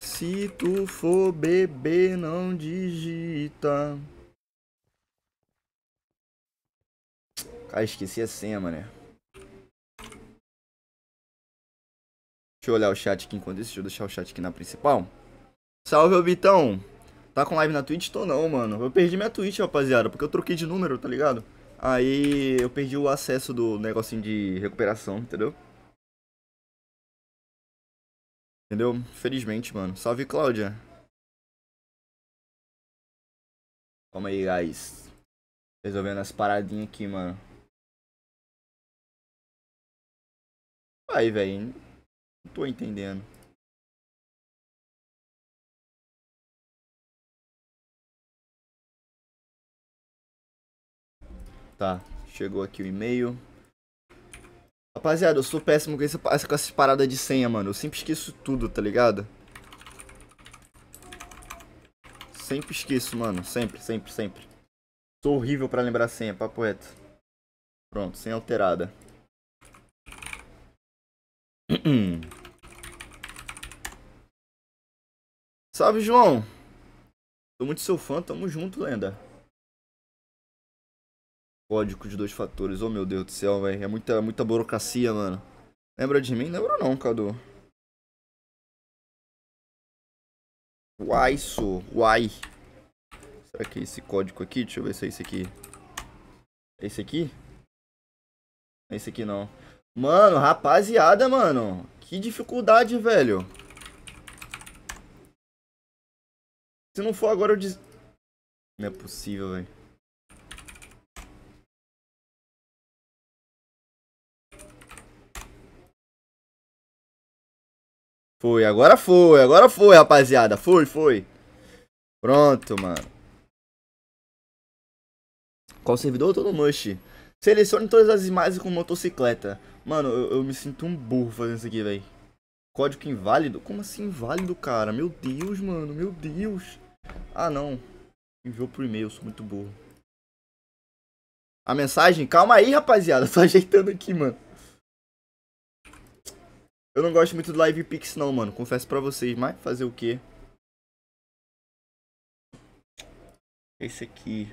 Se tu for bebê, não digita. Ah, esqueci a senha, mané. Deixa eu olhar o chat aqui enquanto isso. Deixa eu deixar o chat aqui na principal. Salve, ô Vitão. Tá com live na Twitch? Tô não, mano. Eu perdi minha Twitch, rapaziada, porque eu troquei de número, tá ligado? Aí eu perdi o acesso do negocinho de recuperação, entendeu? Entendeu? Felizmente, mano. Salve, Cláudia. Calma aí, guys. Resolvendo as paradinhas aqui, mano. Aí, velho. Não tô entendendo. Tá, chegou aqui o e-mail. Rapaziada, eu sou péssimo com, essa com essas paradas de senha, mano. Eu sempre esqueço tudo, tá ligado? Sempre esqueço, mano. Sempre, sempre, sempre. Sou horrível pra lembrar senha, papo reto. Pronto, senha alterada. Salve, João. Tô muito seu fã, tamo junto, lenda. Código de dois fatores. Oh, meu Deus do céu, velho. É muita, muita burocracia, mano. Lembra de mim? Lembra não, Cadu. Uai, so. Uai. Será que é esse código aqui? Deixa eu ver se é esse aqui. É esse aqui? É esse aqui não. Mano, rapaziada, mano. Que dificuldade, velho. Se não for agora eu des... Não é possível, velho. Foi, agora foi, agora foi, rapaziada. Foi, foi. Pronto, mano. Qual servidor? Eu tô no Mush. Selecione todas as imagens com motocicleta. Mano, eu, eu me sinto um burro fazendo isso aqui, velho. Código inválido? Como assim inválido, cara? Meu Deus, mano, meu Deus. Ah, não. Enviou por e-mail, sou muito burro. A mensagem? Calma aí, rapaziada. tô ajeitando aqui, mano. Eu não gosto muito do Live Pix não, mano. Confesso pra vocês, mas fazer o quê? Esse aqui.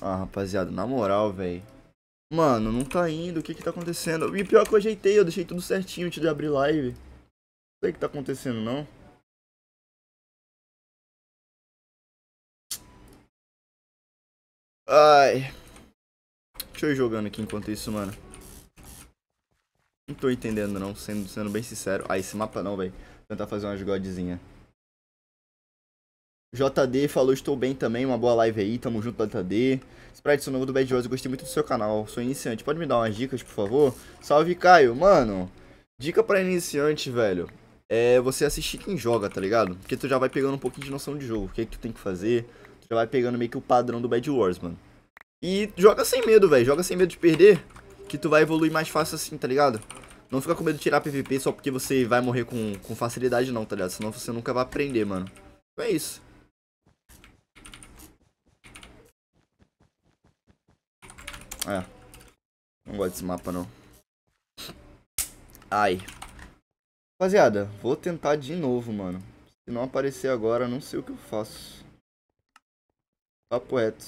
Ah, rapaziada, na moral, velho. Mano, não tá indo. O que que tá acontecendo? E pior que eu ajeitei, eu deixei tudo certinho antes de abrir live. Não sei o que tá acontecendo, não. Ai. Deixa eu ir jogando aqui enquanto isso, mano. Não tô entendendo, não, sendo, sendo bem sincero. Ah, esse mapa não, velho. Tentar fazer umas godzinhas. JD falou, estou bem também, uma boa live aí, tamo junto, JD. Sprite, sou novo do Bad Rose, gostei muito do seu canal, sou iniciante, pode me dar umas dicas, por favor? Salve, Caio. Mano, dica pra iniciante, velho, é você assistir quem joga, tá ligado? Porque tu já vai pegando um pouquinho de noção de jogo, o que, é que tu tem que fazer, já vai pegando meio que o padrão do Bad Wars, mano. E joga sem medo, velho. Joga sem medo de perder, que tu vai evoluir mais fácil assim, tá ligado? Não fica com medo de tirar PVP só porque você vai morrer com, com facilidade não, tá ligado? Senão você nunca vai aprender, mano. Então é isso. É. Não gosto desse mapa, não. Ai. Rapaziada, vou tentar de novo, mano. Se não aparecer agora, não sei o que eu faço. Papo reto.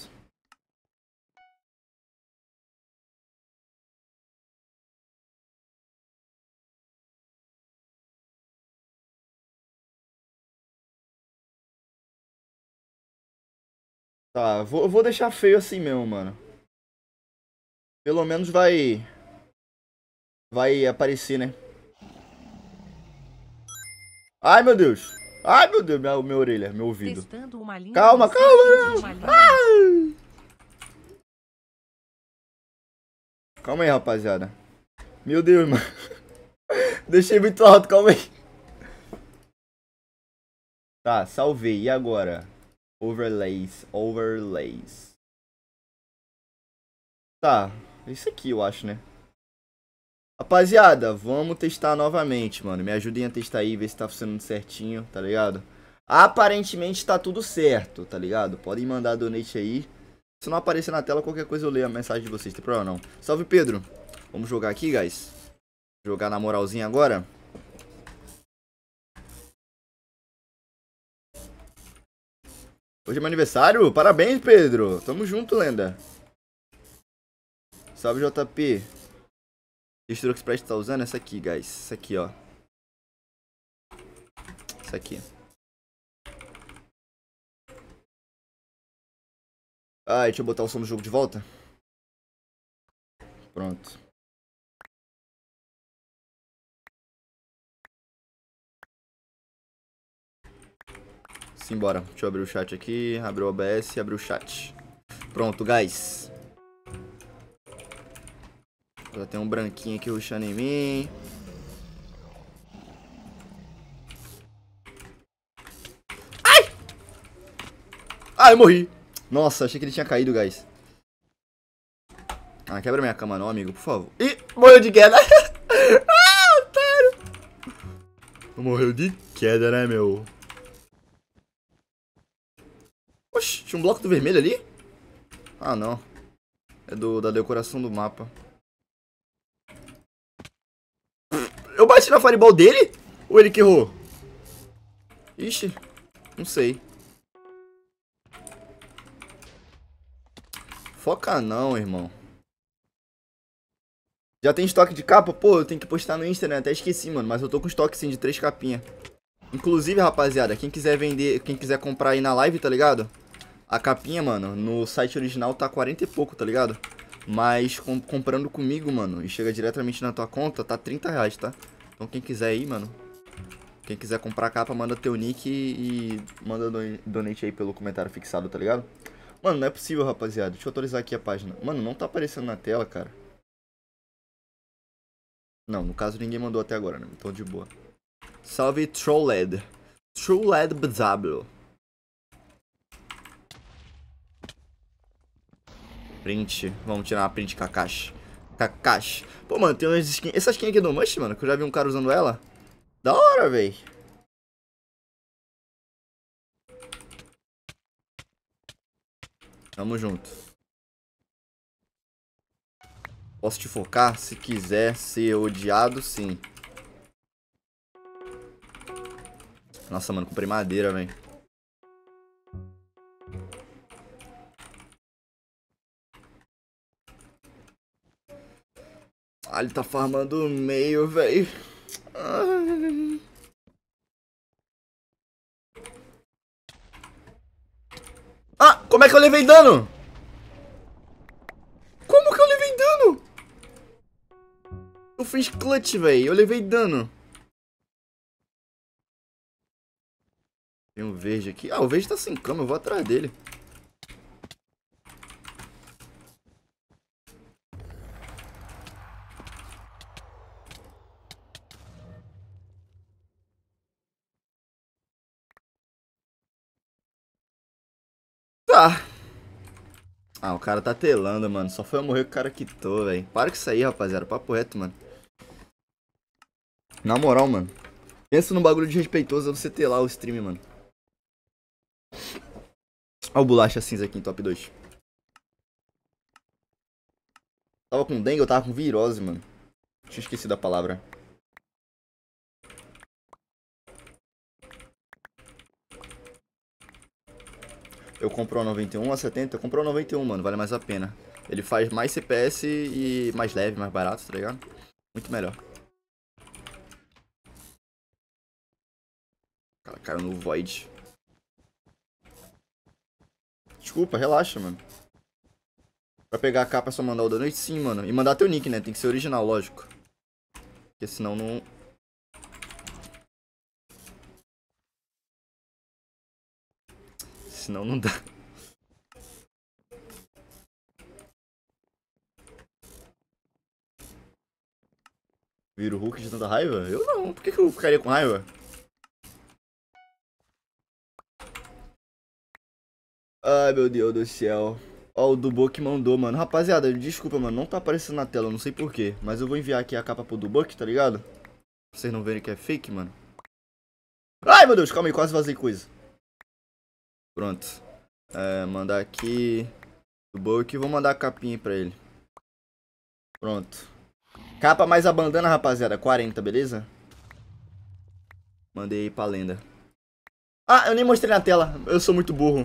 Tá, vou, vou deixar feio assim mesmo, mano. Pelo menos vai... Vai aparecer, né? Ai, meu Deus! Ai, meu Deus, minha, minha orelha, meu ouvido. calma, calma. Calma aí, rapaziada. Meu Deus, mano. Deixei muito alto, calma aí. Tá, salvei. E agora? Overlays, overlays. Tá, isso aqui eu acho, né? Rapaziada, vamos testar novamente, mano. Me ajudem a testar aí, ver se tá funcionando certinho, tá ligado? Aparentemente tá tudo certo, tá ligado? Podem mandar donate aí. Se não aparecer na tela, qualquer coisa eu leio a mensagem de vocês, tem problema não. Salve, Pedro. Vamos jogar aqui, guys. Jogar na moralzinha agora. Hoje é meu aniversário? Parabéns, Pedro. Tamo junto, lenda. Salve, JP. E o StrokeSplash tá usando é essa aqui, guys. Essa aqui, ó. Essa aqui. Ah, deixa eu botar o som do jogo de volta. Pronto. Simbora. Deixa eu abrir o chat aqui. abriu o OBS, abriu o chat. Pronto, guys. Já tem um branquinho aqui ruxando em mim. Ai! Ai, eu morri. Nossa, achei que ele tinha caído, guys. Ah, quebra minha cama não, amigo, por favor. Ih, morreu de queda. ah, otário. Morreu de queda, né, meu? Oxi, tinha um bloco do vermelho ali? Ah, não. É do, da decoração do mapa. Eu bati na fireball dele? Ou ele que errou? Ixi, não sei. Foca não, irmão. Já tem estoque de capa? Pô, eu tenho que postar no Insta, né? Até esqueci, mano. Mas eu tô com estoque, sim, de três capinhas. Inclusive, rapaziada, quem quiser vender, quem quiser comprar aí na live, tá ligado? A capinha, mano, no site original tá 40 e pouco, tá ligado? Mas com, comprando comigo, mano, e chega diretamente na tua conta, tá 30 reais, tá? Então quem quiser aí, mano, quem quiser comprar a capa, manda teu nick e, e manda do, donate aí pelo comentário fixado, tá ligado? Mano, não é possível, rapaziada. Deixa eu atualizar aqui a página. Mano, não tá aparecendo na tela, cara. Não, no caso ninguém mandou até agora, né? Então de boa. Salve Trolled. Trolled BW. Print. Vamos tirar uma print Kakashi. Kakashi. Pô, mano, tem umas skins. Essa skin aqui do Mush, mano, que eu já vi um cara usando ela. Da hora, véi. Tamo junto. Posso te focar? Se quiser ser odiado, sim. Nossa, mano, comprei madeira, velho. Ah, ele tá farmando o meio, velho. Ah, como é que eu levei dano? Como que eu levei dano? Eu fiz clutch, velho. Eu levei dano. Tem um verde aqui. Ah, o verde tá sem cama. Eu vou atrás dele. Ah, o cara tá telando, mano. Só foi eu morrer que o cara quitou, velho. Para com isso aí, rapaziada. Papo reto, mano. Na moral, mano. Pensa num bagulho de respeitoso você telar o stream, mano. Olha o bolacha cinza aqui em top 2. Tava com dengue, eu tava com virose, mano. Tinha esquecido a palavra. eu compro a 91, a 70, eu compro a 91, mano, vale mais a pena. Ele faz mais CPS e mais leve, mais barato, tá ligado? Muito melhor. Cara, caiu no Void. Desculpa, relaxa, mano. Pra pegar a capa é só mandar o donate? Sim, mano. E mandar teu nick, né? Tem que ser original, lógico. Porque senão não, senão não dá. Vira o Hulk de tanta raiva? Eu não, por que, que eu ficaria com raiva? Ai meu Deus do céu. Ó, o Dubo que mandou, mano. Rapaziada, desculpa, mano, não tá aparecendo na tela, não sei porquê. Mas eu vou enviar aqui a capa pro Dubuck, tá ligado? Pra vocês não verem que é fake, mano. Ai meu Deus, calma aí, quase vazei coisa. Pronto. É, mandar aqui. Do Bulk. Vou mandar a capinha pra ele. Pronto. Capa mais a bandana, rapaziada. 40, beleza? Mandei pra lenda. Ah, eu nem mostrei na tela. Eu sou muito burro.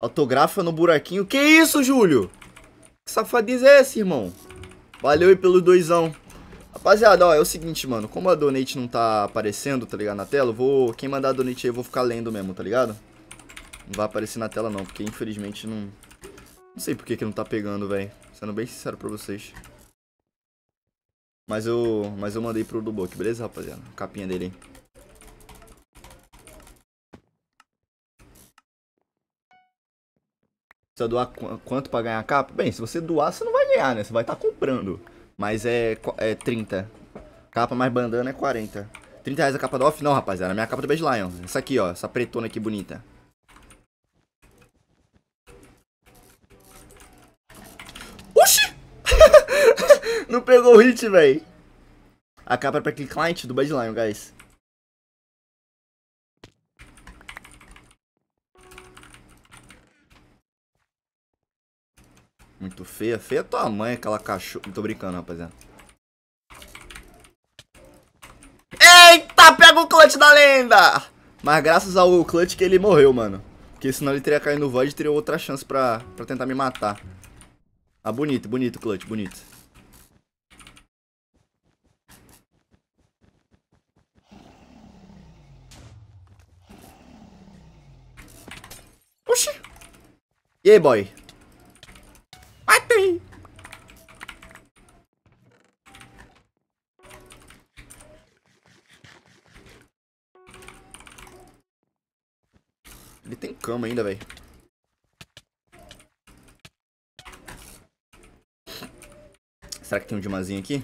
Autografa no buraquinho. Que isso, Júlio? Que safadeza é esse, irmão? Valeu aí pelo doisão. Rapaziada, ó, é o seguinte, mano. Como a donate não tá aparecendo, tá ligado, na tela, eu vou... Quem mandar a donate aí, eu vou ficar lendo mesmo, tá ligado? Não vai aparecer na tela, não, porque infelizmente não... Não sei por que que não tá pegando, velho. Sendo bem sincero pra vocês. Mas eu... Mas eu mandei pro Dubok, beleza, rapaziada? A capinha dele aí. Precisa doar quanto pra ganhar a capa? Bem, se você doar, você não vai ganhar, né? Você vai estar tá comprando. Mas é, é 30. Capa mais bandana é 40. 30 reais a capa do off? Não, rapaziada. A minha capa é do Bad Lion. Essa aqui, ó. Essa pretona aqui bonita. Oxi! Não pegou o hit, velho. A capa é pra click client do Bad Lion, guys. Muito feia. Feia tua mãe, aquela cachorra. Tô brincando, rapaziada. Eita, pega o clutch da lenda! Mas graças ao clutch que ele morreu, mano. Porque senão ele teria caído no void e teria outra chance pra, pra tentar me matar. Ah, bonito, bonito, clutch, bonito. Oxi. E aí, boy? Ele tem cama ainda, velho. Será que tem um dimazinho aqui?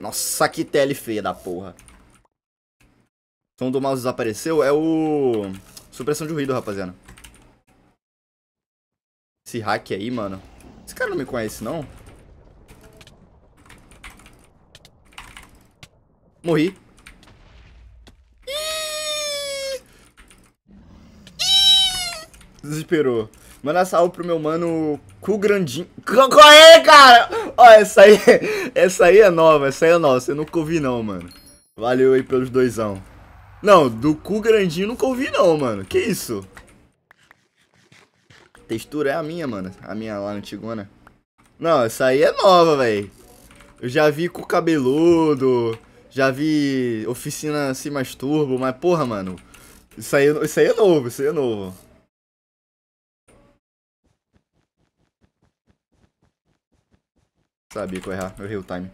Nossa, que tele feia da porra. O som do mouse desapareceu? É o... Supressão de ruído, rapaziada. Esse hack aí, mano. Esse cara não me conhece, não? Morri. desesperou. Manda salve pro meu mano Cu Grandinho. Qual é, cara? Ó, essa aí, essa aí é nova, essa aí é nova. Você nunca ouvi não, mano. Valeu aí pelos doisão. Não, do Cu Grandinho nunca ouvi não, mano. Que isso? textura é a minha, mano. A minha lá antigona. Não, essa aí é nova, velho. Eu já vi cu cabeludo. Já vi oficina se masturbo, mas porra, mano. Isso aí, isso aí é novo, isso aí é novo. Sabia que eu ia errar, eu errei o time.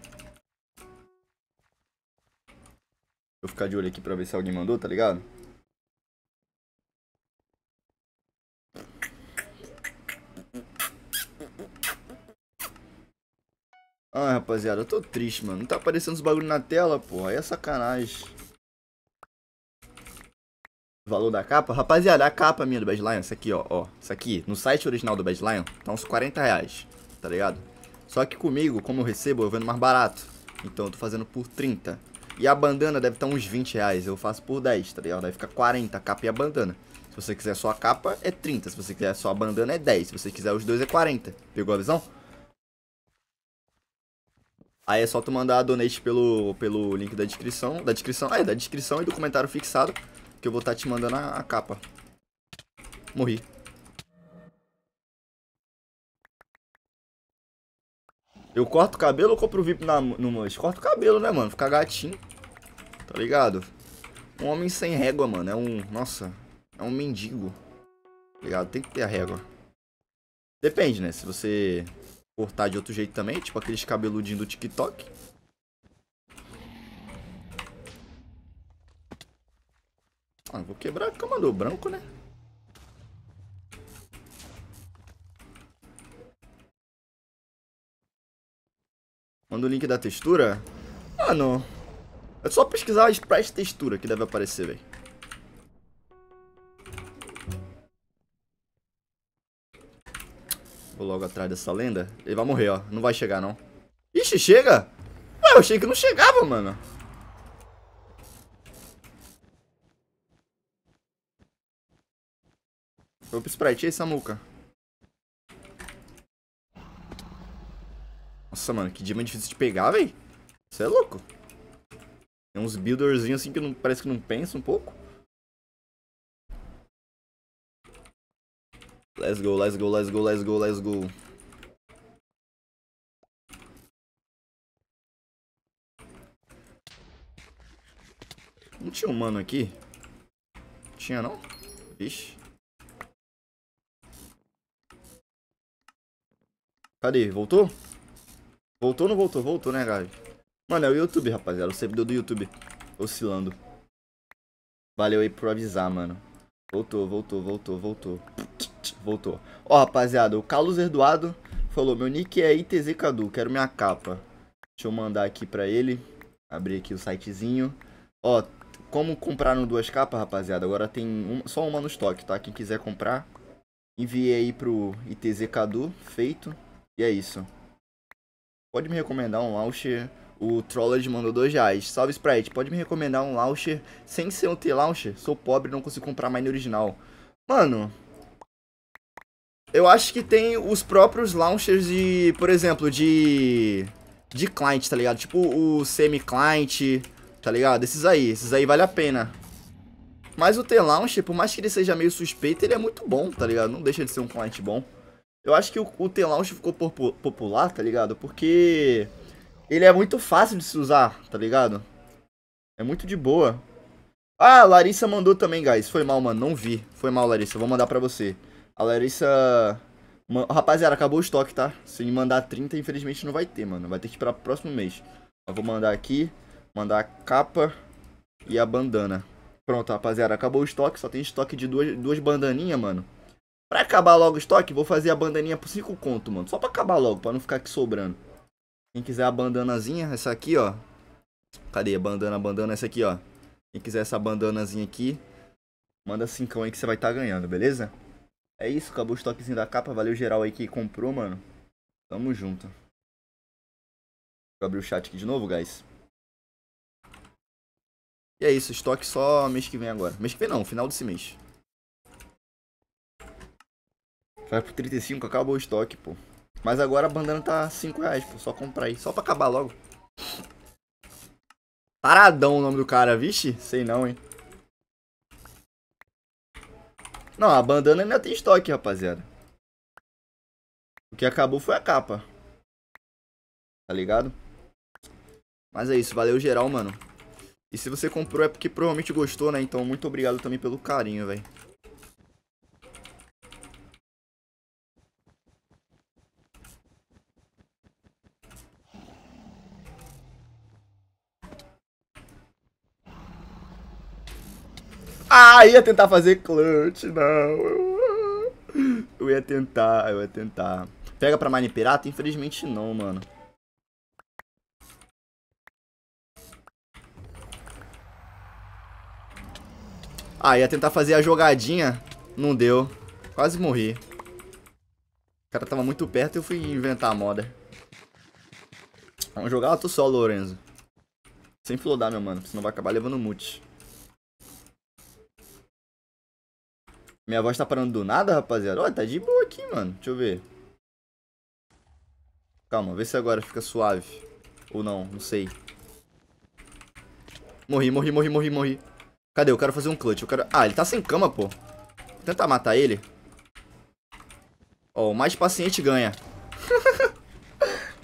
Vou ficar de olho aqui pra ver se alguém mandou, tá ligado? Ah, rapaziada, eu tô triste, mano. Não tá aparecendo os bagulho na tela, porra. Aí é sacanagem. Valor da capa? Rapaziada, a capa minha do Bad Lion, essa aqui, ó, ó. Isso aqui, no site original do Bad Lion, tá uns 40 reais, tá ligado? Só que comigo, como eu recebo, eu vendo mais barato. Então eu tô fazendo por 30. E a bandana deve estar uns 20 reais. Eu faço por 10, tá ligado? Deve ficar 40 a capa e a bandana. Se você quiser só a capa, é 30. Se você quiser só a bandana, é 10. Se você quiser os dois, é 40. Pegou a visão? Aí é só tu mandar a donate pelo, pelo link da descrição. Da descrição. Ah, é, da descrição e do comentário fixado. Que eu vou estar tá te mandando a, a capa. Morri. Eu corto o cabelo ou compro o VIP na, no Mush? Corto o cabelo, né, mano? Ficar gatinho. Tá ligado? Um homem sem régua, mano. É um... Nossa. É um mendigo. Tá ligado? Tem que ter a régua. Depende, né? Se você cortar de outro jeito também. Tipo aqueles cabeludinhos do TikTok. Mano, ah, vou quebrar a cama do branco, né? Manda o link da textura? Ah, não. É só pesquisar a Sprite textura que deve aparecer, velho. Vou logo atrás dessa lenda. Ele vai morrer, ó. Não vai chegar, não. Ixi, chega! Ué, eu achei que não chegava, mano. Vou pro Sprite. E aí, Samuca? Nossa, mano, que diamante difícil de pegar, véi. você é louco. Tem uns builderzinhos assim que não, parece que não pensa um pouco. Let's go, let's go, let's go, let's go, let's go. Não tinha um mano aqui? Tinha não? Vixe. Cadê? Voltou? Voltou ou não voltou? Voltou, né, Gabi? Mano, é o YouTube, rapaziada. O servidor do YouTube oscilando. Valeu aí por avisar, mano. Voltou, voltou, voltou, voltou. Voltou. Ó, rapaziada, o Carlos Eduardo falou: Meu nick é ITZ Cadu, quero minha capa. Deixa eu mandar aqui pra ele. Abrir aqui o sitezinho. Ó, como compraram duas capas, rapaziada, agora tem só uma no estoque, tá? Quem quiser comprar, envie aí pro ITZ Cadu, feito. E é isso. Pode me recomendar um launcher? O Troller mandou dois reais. Salve Sprite, pode me recomendar um launcher sem ser um T-Launcher? Sou pobre não consigo comprar Mine original. Mano, eu acho que tem os próprios launchers de, por exemplo, de de client, tá ligado? Tipo o semi-client, tá ligado? Esses aí, esses aí vale a pena. Mas o T-Launcher, por mais que ele seja meio suspeito, ele é muito bom, tá ligado? Não deixa de ser um client bom. Eu acho que o, o T-Launch ficou popular, tá ligado? Porque ele é muito fácil de se usar, tá ligado? É muito de boa. Ah, Larissa mandou também, guys. Foi mal, mano. Não vi. Foi mal, Larissa. Vou mandar pra você. A Larissa... Rapaziada, acabou o estoque, tá? Se me mandar 30, infelizmente não vai ter, mano. Vai ter que esperar pro próximo mês. Eu vou mandar aqui. Mandar a capa e a bandana. Pronto, rapaziada. Acabou o estoque. Só tem estoque de duas, duas bandaninhas, mano. Pra acabar logo o estoque, vou fazer a bandaninha por 5 conto, mano. Só pra acabar logo, pra não ficar aqui sobrando. Quem quiser a bandanazinha, essa aqui, ó. Cadê a bandana? A bandana essa aqui, ó. Quem quiser essa bandanazinha aqui, manda 5 aí que você vai estar tá ganhando, beleza? É isso, acabou o estoquezinho da capa. Valeu geral aí que comprou, mano. Tamo junto. Vou abrir o chat aqui de novo, guys. E é isso, estoque só mês que vem agora. Mês que vem não, final desse mês. Faz por 35, acabou o estoque, pô. Mas agora a bandana tá 5 reais, pô. Só comprar aí. Só pra acabar logo. Paradão o nome do cara, vixe? Sei não, hein. Não, a bandana ainda tem estoque, rapaziada. O que acabou foi a capa. Tá ligado? Mas é isso, valeu geral, mano. E se você comprou é porque provavelmente gostou, né? Então muito obrigado também pelo carinho, velho. Ah, ia tentar fazer clutch, não. Eu ia tentar, eu ia tentar. Pega pra Mine Pirata? Infelizmente não, mano. Ah, ia tentar fazer a jogadinha. Não deu. Quase morri. O cara tava muito perto e eu fui inventar a moda. Vamos jogar lá tu só, Lorenzo? Sem flodar, meu mano, senão vai acabar levando mute. Minha voz tá parando do nada, rapaziada. Ó, tá de boa aqui, mano. Deixa eu ver. Calma, vê se agora fica suave. Ou não, não sei. Morri, morri, morri, morri, morri. Cadê? Eu quero fazer um clutch. Eu quero... Ah, ele tá sem cama, pô. Vou tentar matar ele. Ó, oh, o mais paciente ganha.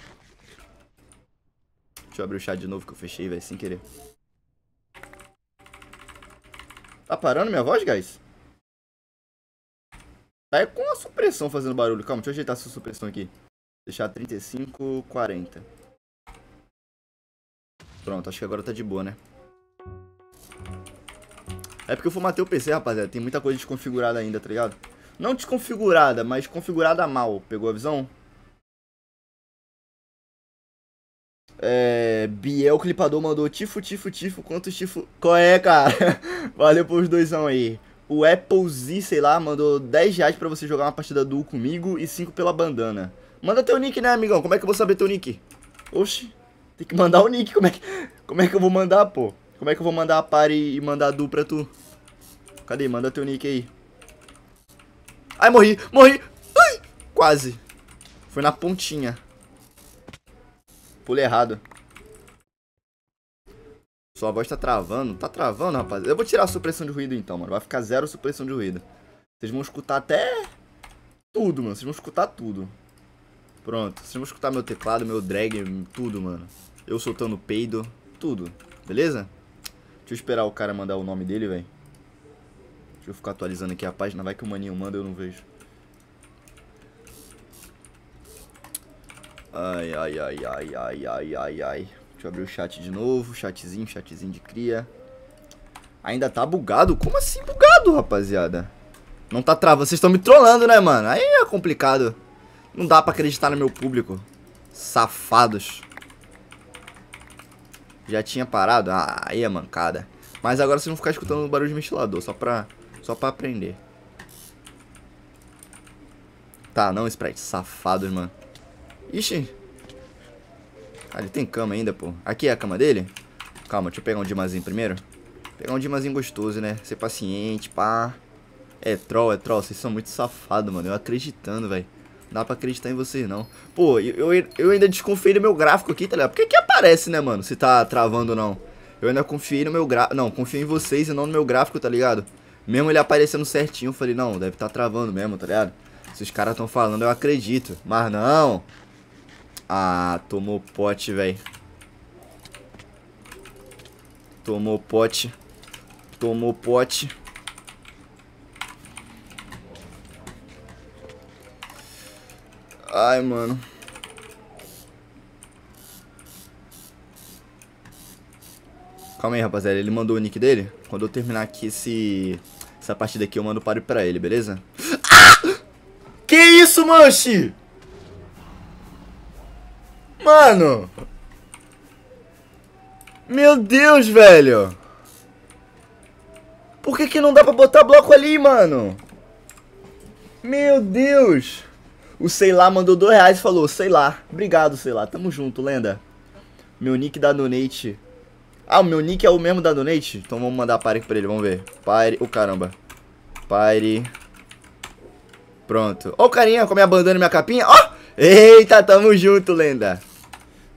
Deixa eu abrir o chá de novo que eu fechei, velho, sem querer. Tá parando minha voz, guys? Tá é com a supressão fazendo barulho. Calma, deixa eu ajeitar essa supressão aqui. Deixar 35, 40. Pronto, acho que agora tá de boa, né? É porque eu formatei o PC, rapaziada. Tem muita coisa desconfigurada ainda, tá ligado? Não desconfigurada, mas configurada mal. Pegou a visão? É, Biel Clipador mandou tifo, tifo, tifo. quanto tifo... Qual é, cara? Valeu por os dois aí. O Apple Z, sei lá, mandou 10 reais pra você jogar uma partida duo comigo e 5 pela bandana. Manda teu nick, né, amigão? Como é que eu vou saber teu nick? Oxi, tem que mandar o nick. Como é que, como é que eu vou mandar, pô? Como é que eu vou mandar a party e mandar a duo pra tu? Cadê? Manda teu nick aí. Ai, morri, morri. Ai, quase. Foi na pontinha. Pulei errado. Sua voz tá travando. Tá travando, rapaz. Eu vou tirar a supressão de ruído então, mano. Vai ficar zero supressão de ruído. Vocês vão escutar até tudo, mano. Vocês vão escutar tudo. Pronto. Vocês vão escutar meu teclado, meu drag, tudo, mano. Eu soltando peido, tudo. Beleza? Deixa eu esperar o cara mandar o nome dele, velho. Deixa eu ficar atualizando aqui a página. Vai que o maninho manda, eu não vejo. Ai, ai, ai, ai, ai, ai, ai, ai. Abriu eu abrir o chat de novo. Chatzinho, chatzinho de cria. Ainda tá bugado? Como assim bugado, rapaziada? Não tá travando. Vocês estão me trollando, né, mano? Aí é complicado. Não dá pra acreditar no meu público. Safados. Já tinha parado? Ah, aí é mancada. Mas agora vocês vão ficar escutando o barulho de ventilador, só pra, só pra aprender. Tá, não, Sprite. Safados, mano. Ixi, ah, ele tem cama ainda, pô. Aqui é a cama dele? Calma, deixa eu pegar um dimazinho primeiro. Pegar um dimazinho gostoso, né? Ser paciente, pá. É troll, é troll. Vocês são muito safados, mano. Eu acreditando, velho. Não dá pra acreditar em vocês, não. Pô, eu, eu ainda desconfiei do meu gráfico aqui, tá ligado? Por que aparece, né, mano? Se tá travando ou não. Eu ainda confiei no meu gráfico. Não, confiei em vocês e não no meu gráfico, tá ligado? Mesmo ele aparecendo certinho, eu falei, não, deve tá travando mesmo, tá ligado? Se os caras tão falando, eu acredito. Mas não, ah, tomou pote, velho. Tomou pote. Tomou pote. Ai, mano. Calma aí, rapaziada. Ele mandou o nick dele? Quando eu terminar aqui esse... Essa partida aqui, eu mando o páreo pra ele, beleza? Ah! Que isso, Manche? Mano! Meu Deus, velho! Por que que não dá pra botar bloco ali, mano? Meu Deus! O Sei Lá mandou dois reais e falou, Sei Lá, obrigado, Sei Lá, tamo junto, lenda. Meu nick da Donate. Ah, o meu nick é o mesmo da Donate? Então vamos mandar pare pra ele, vamos ver. Pare, o oh, caramba. Pare. Pronto. Ô, oh, o carinha com a minha bandana e minha capinha, ó! Oh! Eita, tamo junto, lenda.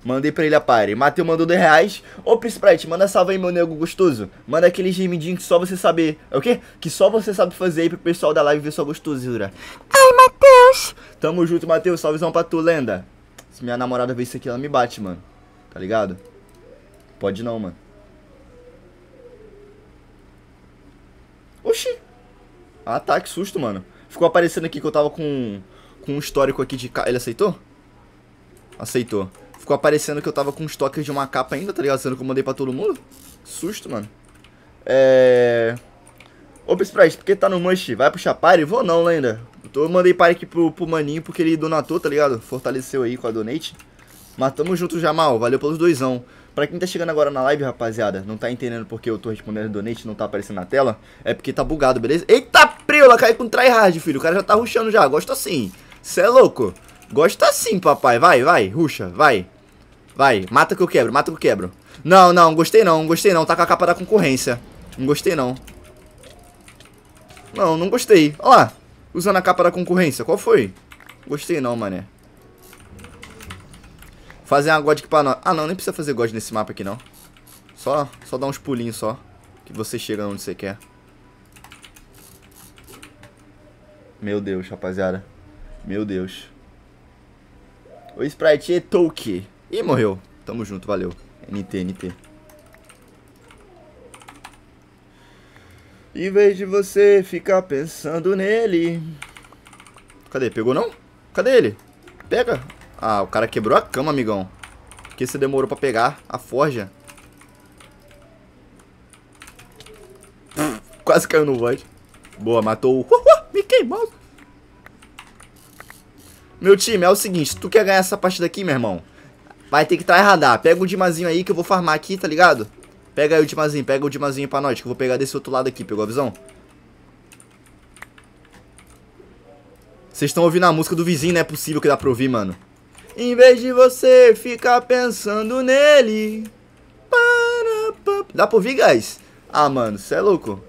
Mandei pra ele a pare. Mateu mandou 2 reais. Ô, Prince manda salve aí, meu nego gostoso. Manda aquele gemidinho que só você sabe. É o quê? Que só você sabe fazer aí pro pessoal da live ver sua gostosura. Ai, Matheus. Tamo junto, Matheus. Salvezão pra tu, lenda. Se minha namorada ver isso aqui, ela me bate, mano. Tá ligado? Pode não, mano. Oxi. Ah, tá. Que susto, mano. Ficou aparecendo aqui que eu tava com, com um histórico aqui de... Ele aceitou? Aceitou. Ficou aparecendo que eu tava com estoque de uma capa ainda, tá ligado? Sendo que eu mandei pra todo mundo. Susto, mano. É... Ô, Sprite, por que tá no Mush? Vai puxar pare? Vou não, lenda. Né, então eu mandei pare aqui pro, pro maninho porque ele donatou, tá ligado? Fortaleceu aí com a donate. Mas tamo junto, Jamal. Valeu pelos doisão. Pra quem tá chegando agora na live, rapaziada, não tá entendendo porque eu tô respondendo donate não tá aparecendo na tela, é porque tá bugado, beleza? Eita, preula, caiu com tryhard, filho. O cara já tá ruxando já. Gosta assim. Cê é louco? Gosta assim, papai. Vai, vai. Ruxa, vai. Vai, mata que eu quebro, mata que eu quebro. Não, não, gostei não, gostei não. Tá com a capa da concorrência. Não gostei não. Não, não gostei. Olha lá, usando a capa da concorrência. Qual foi? Gostei não, mané. Fazer uma God pra nós. Ah, não, nem precisa fazer God nesse mapa aqui, não. Só, só dar uns pulinhos só. Que você chega onde você quer. Meu Deus, rapaziada. Meu Deus. O Sprite é Tolkien. E morreu. Tamo junto, valeu. NT, NT. Em vez de você ficar pensando nele. Cadê? Pegou não? Cadê ele? Pega. Ah, o cara quebrou a cama, amigão. Que você demorou pra pegar a forja. quase caiu no void. Boa, matou o... Uh, uh, me queimou. Meu time, é o seguinte. Tu quer ganhar essa partida aqui, meu irmão? Vai ter que tryhardar. Pega o Dimazinho aí que eu vou farmar aqui, tá ligado? Pega aí o Dimazinho, pega o Dimazinho pra nós, que eu vou pegar desse outro lado aqui. Pegou a visão? Vocês estão ouvindo a música do vizinho, não é possível que dá pra ouvir, mano. Em vez de você ficar pensando nele. Dá pra ouvir, guys? Ah, mano, cê é louco.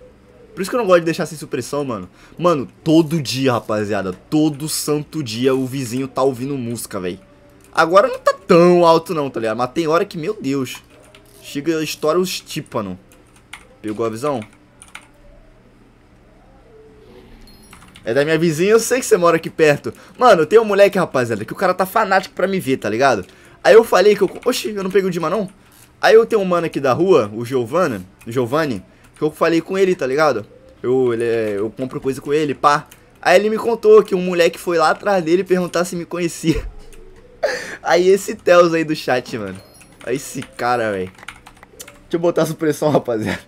Por isso que eu não gosto de deixar sem supressão, mano. Mano, todo dia, rapaziada, todo santo dia o vizinho tá ouvindo música, velho. Agora não tá tão alto não, tá ligado? Mas tem hora que, meu Deus. Chega, estoura os típano. Pegou a visão? É da minha vizinha, eu sei que você mora aqui perto. Mano, tem um moleque, rapaziada, que o cara tá fanático pra me ver, tá ligado? Aí eu falei que eu... Oxi, eu não peguei o Dima, não? Aí eu tenho um mano aqui da rua, o Giovanna, Giovanni, que eu falei com ele, tá ligado? Eu, ele, é, eu compro coisa com ele, pá. Aí ele me contou que um moleque foi lá atrás dele perguntar se me conhecia. Aí esse Telos aí do chat, mano. Aí esse cara, velho. Deixa eu botar a supressão, rapaziada.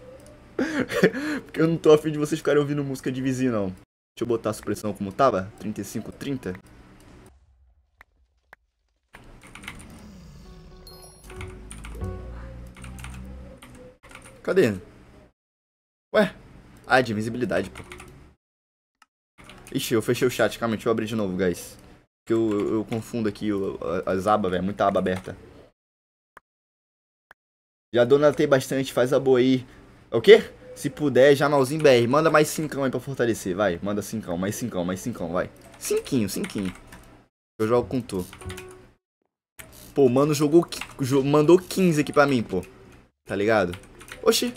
Porque eu não tô afim de vocês ficarem ouvindo música de vizinho, não. Deixa eu botar a supressão como tava. 35, 30. Cadê? Ué? Ah, de invisibilidade, pô. Ixi, eu fechei o chat. Calma, deixa eu abrir de novo, guys que eu, eu, eu confundo aqui o as abas, velho. Muita aba aberta. Já tem bastante, faz a boa aí. É o quê? Se puder, já malzinho BR. Manda mais 5 aí pra fortalecer, vai. Manda cincão, mais 5, mais 5, vai. Cinquinho, cinquinho. Eu jogo com tu. Pô, mano jogou, mandou 15 aqui pra mim, pô. Tá ligado? Oxi.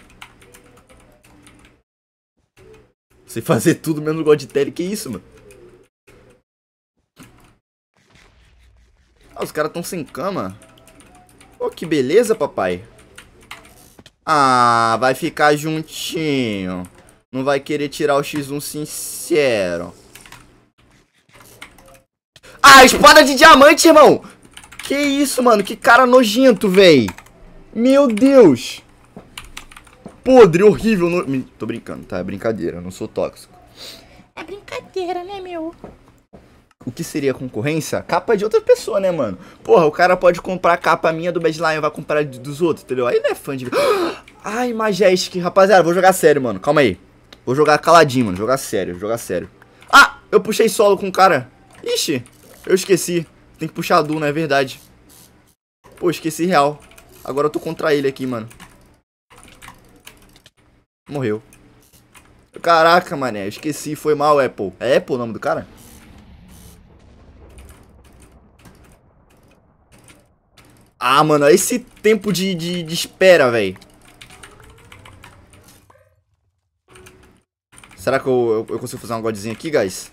Você fazer tudo menos God Tele, que isso, mano? Ah, os caras estão sem cama. Oh, que beleza, papai. Ah, vai ficar juntinho. Não vai querer tirar o X1 sincero. Ah, espada de diamante, irmão! Que isso, mano? Que cara nojento, véi. Meu Deus. Podre, horrível. No... Tô brincando, tá? É brincadeira, eu não sou tóxico. É brincadeira, né, meu? o que seria concorrência, capa de outra pessoa, né, mano? Porra, o cara pode comprar a capa minha do Badline, vai comprar dos outros, entendeu? Aí não é fã de. Ai, Majestic, rapaziada, vou jogar sério, mano. Calma aí. Vou jogar caladinho, mano. Jogar sério, jogar sério. Ah, eu puxei solo com o cara. Ixi, eu esqueci. Tem que puxar a duo, é verdade? Pô, esqueci real. Agora eu tô contra ele aqui, mano. Morreu. Caraca, mané, esqueci. Foi mal, Apple. É Apple o nome do cara? Ah, mano, esse tempo de, de, de espera, velho. Será que eu, eu, consigo fazer um godzinho aqui, guys?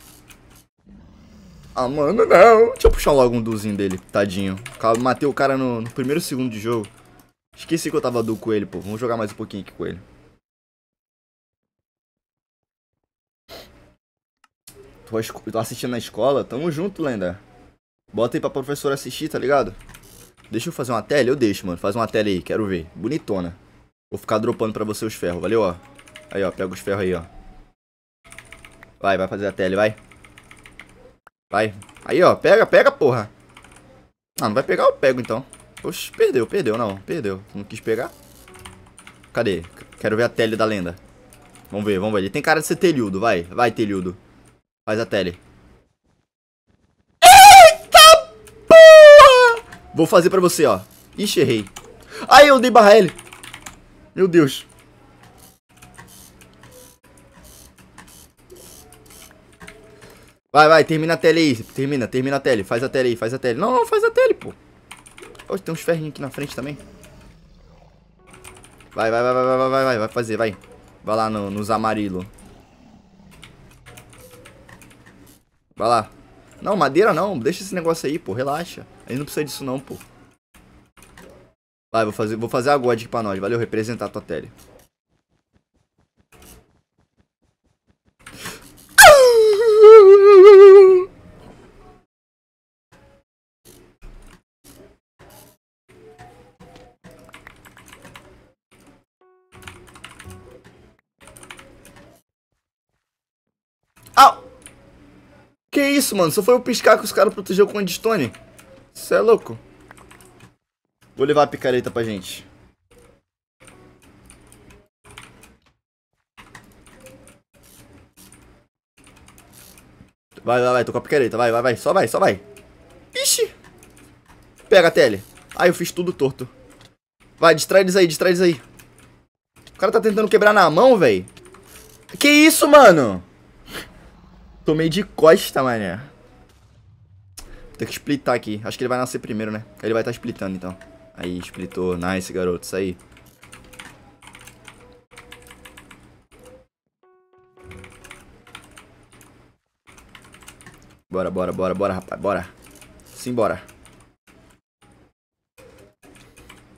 Ah, mano, não. Deixa eu puxar logo um duzinho dele, tadinho. Matei o cara no, no primeiro segundo de jogo. Esqueci que eu tava do com ele, pô. Vamos jogar mais um pouquinho aqui com ele. Tô, tô assistindo na escola? Tamo junto, lenda. Bota aí pra professora assistir, tá ligado? Deixa eu fazer uma tele? Eu deixo, mano. Faz uma tele aí, quero ver. Bonitona. Vou ficar dropando pra você os ferros, valeu, ó. Aí, ó, pega os ferros aí, ó. Vai, vai fazer a tele, vai. Vai. Aí, ó, pega, pega, porra. Ah, não vai pegar? Eu pego, então. Oxe, perdeu, perdeu, não. Perdeu. Não quis pegar. Cadê? Quero ver a tele da lenda. Vamos ver, vamos ver. Ele tem cara de ser telhudo, vai. Vai, telhudo. Faz a tele. Vou fazer pra você, ó. Ixi, errei. Ai, eu dei barra L. Meu Deus. Vai, vai, termina a tele aí. Termina, termina a tele. Faz a tele aí, faz a tele. Não, não, faz a tele, pô. Oh, tem uns ferrinhos aqui na frente também. Vai, vai, vai, vai, vai, vai, vai, vai fazer, vai. Vai lá no, nos amarelo. Vai lá. Não, madeira não. Deixa esse negócio aí, pô. Relaxa. Ele não precisa disso não, pô. Vai, vou fazer, vou fazer a God aqui pra nós. Valeu, representar a tua tele. Ah! Que isso, mano? Só foi eu piscar que os caras protegeu com o Stone. Você é louco? Vou levar a picareta pra gente. Vai, vai, vai, tô com a picareta, vai, vai, vai, só vai, só vai. Ixi! Pega a tele. Ai, eu fiz tudo torto. Vai, distrai eles aí, distrai eles aí. O cara tá tentando quebrar na mão, velho. Que isso, mano? Tomei de costa, mané. Tem que splitar aqui. Acho que ele vai nascer primeiro, né? Ele vai estar tá splitando, então. Aí, splitou. Nice, garoto. Isso aí. Bora, bora, bora, bora, rapaz. Bora. Simbora.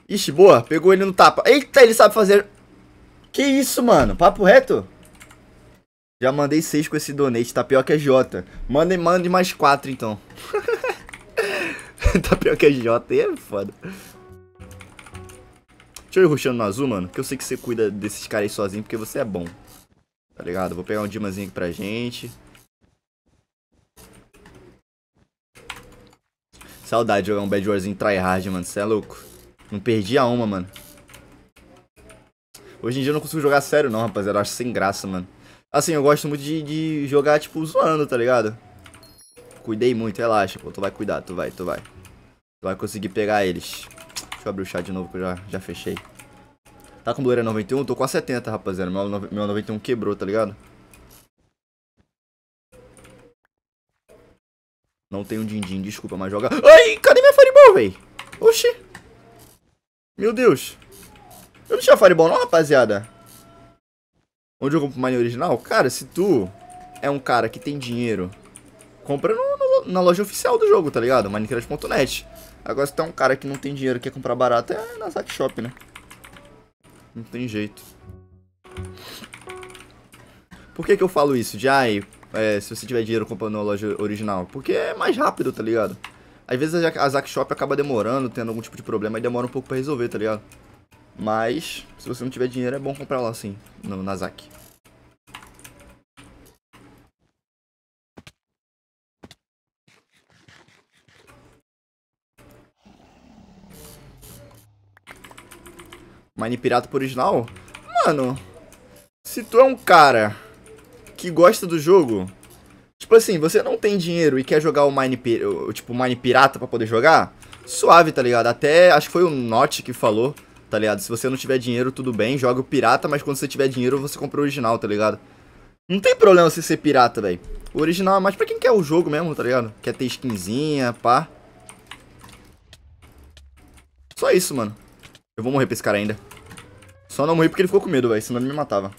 Ixi, boa. Pegou ele no tapa. Eita, ele sabe fazer... Que isso, mano? Papo reto? Já mandei seis com esse donate, tá pior que a é Jota. Mande, mandem mais quatro, então. Tapioca é J, é foda. Deixa eu ir ruxando no azul, mano, que eu sei que você cuida desses caras aí sozinho porque você é bom. Tá ligado? Vou pegar um dimazinho aqui pra gente. Saudade de jogar um Bad Warzinho tryhard, mano. Você é louco. Não perdi a uma, mano. Hoje em dia eu não consigo jogar sério não, rapaziada. Eu acho sem graça, mano. Assim, eu gosto muito de, de jogar, tipo, zoando, tá ligado? Cuidei muito, relaxa, pô. Tu vai cuidar, tu vai, tu vai vai conseguir pegar eles. Deixa eu abrir o chat de novo que eu já, já fechei. Tá com Blu-ray 91? Tô com a 70, rapaziada. Meu, meu 91 quebrou, tá ligado? Não tem um din-din, desculpa, mas joga... Ai, cadê minha Fireball, véi? Oxi. Meu Deus. Eu não tinha Fireball não, rapaziada. Onde eu compro Mine original? Cara, se tu é um cara que tem dinheiro, compra no, no, na loja oficial do jogo, tá ligado? Minecraft.net. Agora, se tem é um cara que não tem dinheiro que quer comprar barato, é na Zack Shop, né? Não tem jeito. Por que que eu falo isso? De, ai, é, se você tiver dinheiro, compra na loja original. Porque é mais rápido, tá ligado? Às vezes a Zack Shop acaba demorando, tendo algum tipo de problema, e demora um pouco pra resolver, tá ligado? Mas, se você não tiver dinheiro, é bom comprar lá, sim, no, na Zack. Mine pirata pro original? Mano, se tu é um cara que gosta do jogo, tipo assim, você não tem dinheiro e quer jogar o Mine, tipo, Mine pirata pra poder jogar, suave, tá ligado? Até, acho que foi o Notch que falou, tá ligado? Se você não tiver dinheiro, tudo bem, joga o pirata, mas quando você tiver dinheiro, você compra o original, tá ligado? Não tem problema você ser pirata, velho. O original é mais pra quem quer o jogo mesmo, tá ligado? Quer ter skinzinha, pá. Só isso, mano. Eu vou morrer pra esse cara ainda. Só não morri porque ele ficou com medo, velho. Senão ele me matava.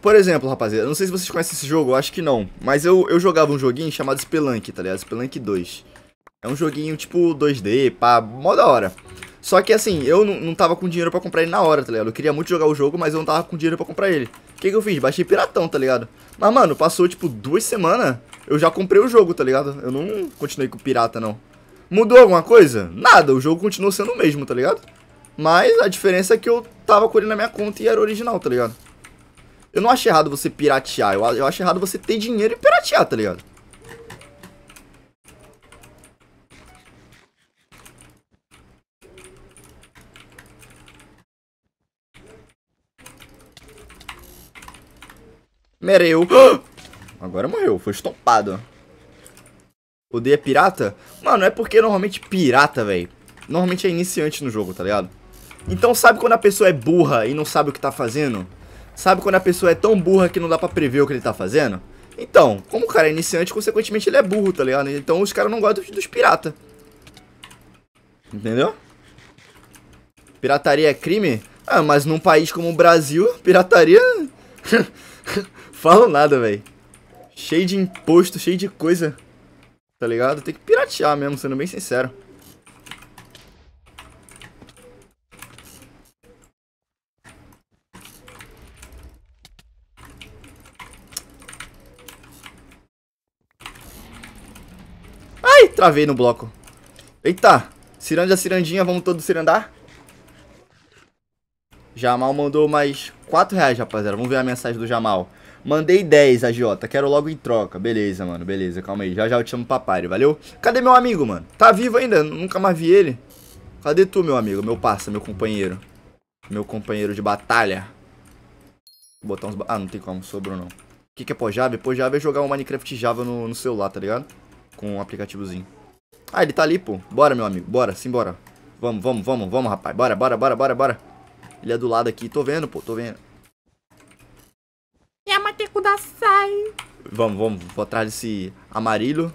Por exemplo, rapaziada, não sei se vocês conhecem esse jogo, acho que não. Mas eu, eu jogava um joguinho chamado Spelunk, tá ligado? Spelunk 2. É um joguinho tipo 2D, pá, mó da hora. Só que assim, eu não tava com dinheiro pra comprar ele na hora, tá ligado? Eu queria muito jogar o jogo, mas eu não tava com dinheiro pra comprar ele. O que que eu fiz? Baixei piratão, tá ligado? Mas, mano, passou tipo duas semanas, eu já comprei o jogo, tá ligado? Eu não continuei com pirata, não. Mudou alguma coisa? Nada, o jogo continua sendo o mesmo, tá ligado? Mas a diferença é que eu tava com ele na minha conta e era original, tá ligado? Eu não acho errado você piratear, eu, eu acho errado você ter dinheiro e piratear, tá ligado? Mereu. Agora morreu, foi estompado. Odeia pirata? Mano, é porque normalmente pirata, velho. Normalmente é iniciante no jogo, tá ligado? Então sabe quando a pessoa é burra e não sabe o que tá fazendo? Sabe quando a pessoa é tão burra que não dá pra prever o que ele tá fazendo? Então, como o cara é iniciante, consequentemente ele é burro, tá ligado? Então os caras não gostam dos pirata. Entendeu? Pirataria é crime? Ah, mas num país como o Brasil, pirataria... Falo nada, velho. Cheio de imposto, cheio de coisa. Tá ligado? Tem que piratear mesmo, sendo bem sincero. Ai, travei no bloco. Eita, ciranda, cirandinha, vamos todos cirandar? Jamal mandou mais 4 reais, rapaziada. Vamos ver a mensagem do Jamal. Mandei 10, AJ. Quero logo em troca. Beleza, mano. Beleza, calma aí. Já já eu te chamo papai. valeu? Cadê meu amigo, mano? Tá vivo ainda? Nunca mais vi ele. Cadê tu, meu amigo? Meu parça, meu companheiro. Meu companheiro de batalha. Vou botar uns... Ah, não tem como. Sobrou, não. O que, que é Pojava? Pojava é jogar um Minecraft Java no, no celular, tá ligado? Com um aplicativozinho. Ah, ele tá ali, pô. Bora, meu amigo. Bora, simbora. Vamos, vamos, vamos, vamos, rapaz. Bora, bora, bora, bora, bora. Ele é do lado aqui. Tô vendo, pô. Tô vendo. É vamos, vamos, vou atrás desse amarelo.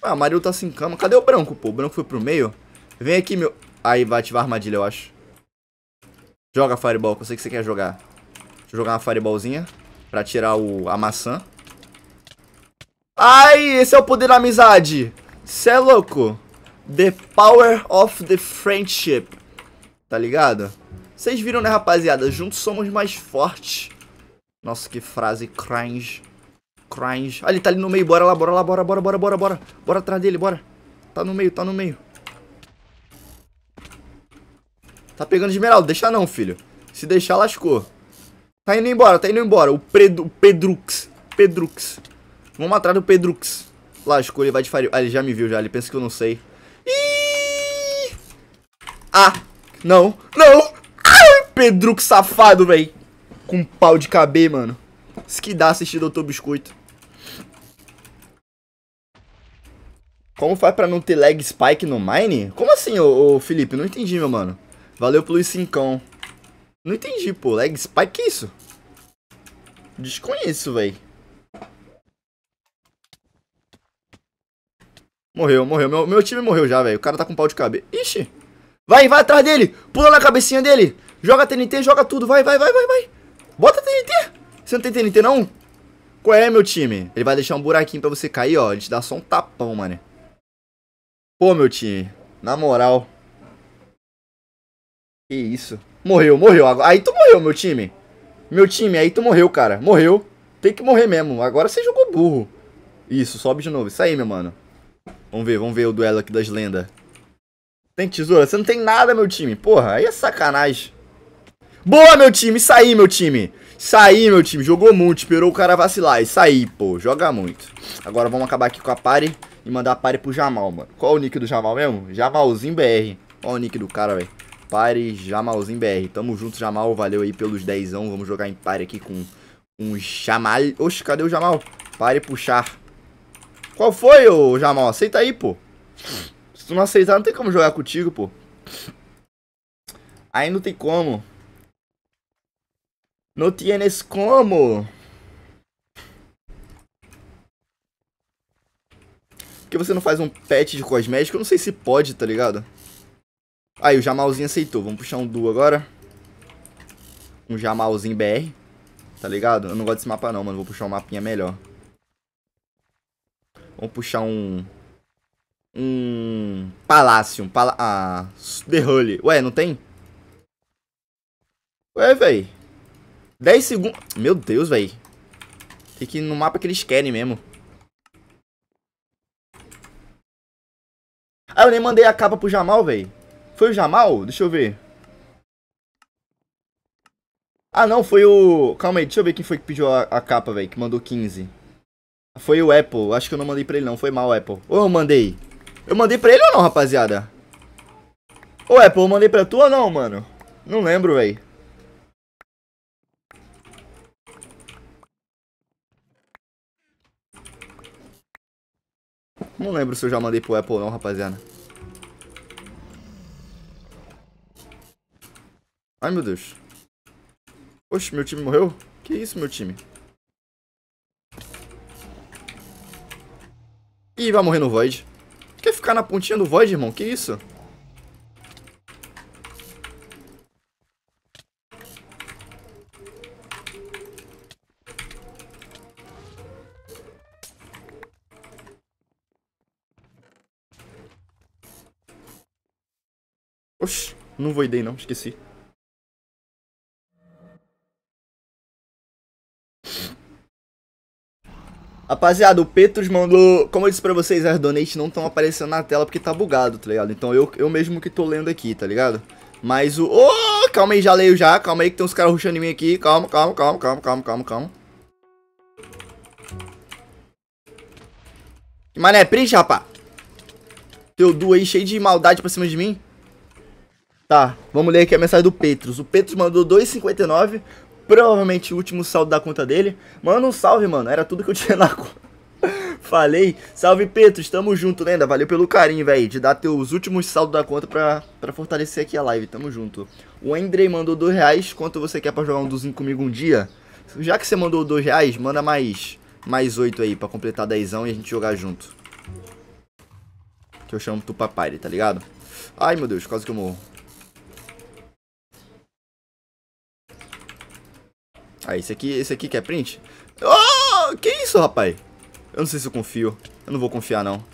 Ah, amarelo tá sem assim, cama. Cadê o branco, pô? O branco foi pro meio. Vem aqui, meu... Aí, vai ativar a armadilha, eu acho. Joga Fireball, que eu sei que você quer jogar. Deixa eu jogar uma Fireballzinha pra tirar o, a maçã. Ai, esse é o poder da amizade. Cê é louco. The power of the friendship. Tá ligado? Vocês viram, né, rapaziada? Juntos somos mais fortes. Nossa, que frase cringe. Cringe. Ah, ele tá ali no meio. Bora lá, bora lá, bora, bora, bora, bora, bora. Bora atrás dele, bora. Tá no meio, tá no meio. Tá pegando esmeralda. Deixa não, filho. Se deixar, lascou. Tá indo embora, tá indo embora. O, Pedro, o Pedrux. Pedrux. Vamos atrás do Pedrux. Lascou, ele vai de farinha. Ah, ele já me viu já. Ele pensa que eu não sei. Ih! Ah! Não! Não! Ai, Pedrux safado, velho com um pau de KB, mano. Isso que dá assistir Doutor Biscoito. Como faz pra não ter lag spike no mine? Como assim, ô, ô Felipe? Não entendi, meu mano. Valeu pelo cincão. Não entendi, pô. Lag spike, que isso? Desconheço, velho. Morreu, morreu. Meu, meu time morreu já, velho. O cara tá com pau de cabeça. Ixi. Vai, vai atrás dele. Pula na cabecinha dele. Joga TNT, joga tudo. Vai, vai, vai, vai, vai. Bota TNT! Você não tem TNT, não? Qual é, meu time? Ele vai deixar um buraquinho pra você cair, ó. Ele te dá só um tapão, mano. Pô, meu time. Na moral. Que isso. Morreu, morreu. Aí tu morreu, meu time. Meu time, aí tu morreu, cara. Morreu. Tem que morrer mesmo. Agora você jogou burro. Isso, sobe de novo. Isso aí, meu mano. Vamos ver, vamos ver o duelo aqui das lendas. Tem tesoura? Você não tem nada, meu time. Porra, aí é sacanagem. Boa, meu time. Isso aí, meu time. Isso aí, meu time. Jogou muito, esperou o cara vacilar. Isso aí, pô. Joga muito. Agora vamos acabar aqui com a pare e mandar a pare pro Jamal, mano. Qual é o nick do Jamal mesmo? Jamalzinho BR. Olha o nick do cara, velho. Pare Jamalzinho BR. Tamo junto, Jamal. Valeu aí pelos dezão. Vamos jogar em pare aqui com um Jamal. Oxe, cadê o Jamal? Pare puxar. Qual foi, ô Jamal? Aceita aí, pô. Se tu não aceitar, não tem como jogar contigo, pô. Aí não tem como. No tienes como. Por que você não faz um pet de cosmético? Eu não sei se pode, tá ligado? Aí, o Jamalzinho aceitou. Vamos puxar um duo agora. Um Jamalzinho BR. Tá ligado? Eu não gosto desse mapa não, mano. Vou puxar um mapinha melhor. Vamos puxar um... Um... Palácio. Um pala... Ah... The Holy. Ué, não tem? Ué, véi. 10 segundos. Meu Deus, velho. Tem que ir no mapa que eles querem mesmo. Ah, eu nem mandei a capa pro Jamal, velho. Foi o Jamal? Deixa eu ver. Ah, não, foi o... Calma aí, deixa eu ver quem foi que pediu a, a capa, velho, que mandou 15. Foi o Apple. Acho que eu não mandei pra ele, não. Foi mal, Apple. Ou eu mandei? Eu mandei pra ele ou não, rapaziada? Ô, Apple, eu mandei pra tu ou não, mano? Não lembro, velho. Não lembro se eu já mandei pro Apple ou não, rapaziada. Ai, meu Deus. Oxe, meu time morreu? Que isso, meu time? Ih, vai morrer no Void. Quer ficar na pontinha do Void, irmão? Que isso? Oxi, não voidei não, esqueci. Rapaziada, o Petrus mandou... Como eu disse pra vocês, as donates não estão aparecendo na tela porque tá bugado, tá ligado? Então eu, eu mesmo que tô lendo aqui, tá ligado? Mas o... Oh, calma aí, já leio já. Calma aí que tem uns caras ruxando em mim aqui. Calma, calma, calma, calma, calma, calma, calma. Que mané, print, rapá. Teu duo aí cheio de maldade pra cima de mim. Tá, vamos ler aqui a mensagem do Petros. O Petros mandou 2,59, provavelmente o último saldo da conta dele. Manda um salve, mano, era tudo que eu tinha na conta. Falei, salve Petros, tamo junto, lenda. Valeu pelo carinho, velho, de dar teus últimos saldos da conta pra, pra fortalecer aqui a live, tamo junto. O Andrei mandou 2 reais, quanto você quer pra jogar um dozinho comigo um dia? Já que você mandou 2 reais, manda mais, mais 8 aí pra completar 10 e a gente jogar junto. Que eu chamo tu papai, tá ligado? Ai meu Deus, quase que eu morro. Ah, esse aqui, esse aqui quer é print? Oh, que isso, rapaz? Eu não sei se eu confio. Eu não vou confiar, não.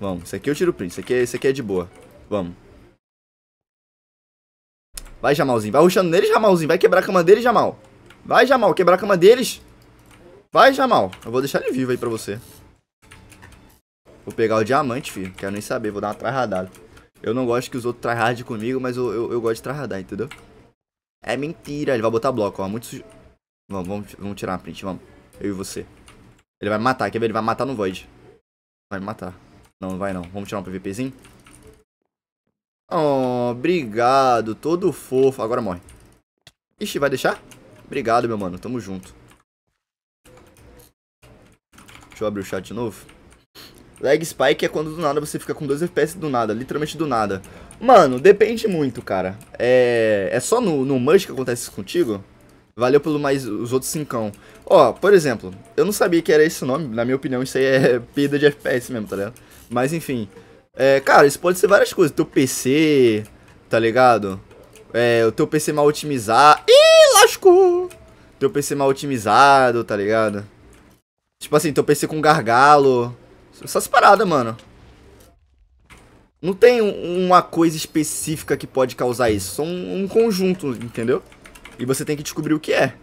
Vamos, esse aqui eu tiro print. Esse aqui, é, esse aqui é de boa. Vamos. Vai, Jamalzinho. Vai ruxando neles, Jamalzinho. Vai quebrar a cama deles, Jamal. Vai, Jamal. Quebrar a cama deles. Vai, Jamal. Eu vou deixar ele vivo aí pra você. Vou pegar o diamante, filho. Quero nem saber. Vou dar uma trarradada. Eu não gosto que os outros tryhard comigo, mas eu, eu, eu, gosto de tryhardar, entendeu? É mentira, ele vai botar bloco, ó. Muito sujo. Vamos, vamos, vamos tirar uma print, vamos. Eu e você. Ele vai me matar, quer ver? Ele vai matar no Void. Vai me matar. Não, não vai não. Vamos tirar um PVPzinho. Oh, obrigado. Todo fofo. Agora morre. Ixi, vai deixar? Obrigado, meu mano. Tamo junto. Deixa eu abrir o chat de novo. Lag spike é quando do nada você fica com 2 FPS do nada, literalmente do nada. Mano, depende muito, cara. É, é só no, no Mush que acontece isso contigo? Valeu pelo mais os outros cincão. Ó, por exemplo, eu não sabia que era esse nome, na minha opinião isso aí é perda de FPS mesmo, tá ligado? Mas enfim, é, cara, isso pode ser várias coisas. Teu PC, tá ligado? É, o teu PC mal otimizado. Ih, lascou! Teu PC mal otimizado, tá ligado? Tipo assim, teu PC com gargalo. Essas paradas, mano. Não tem uma coisa específica que pode causar isso. São um, conjunto, entendeu? E você tem que descobrir o que é.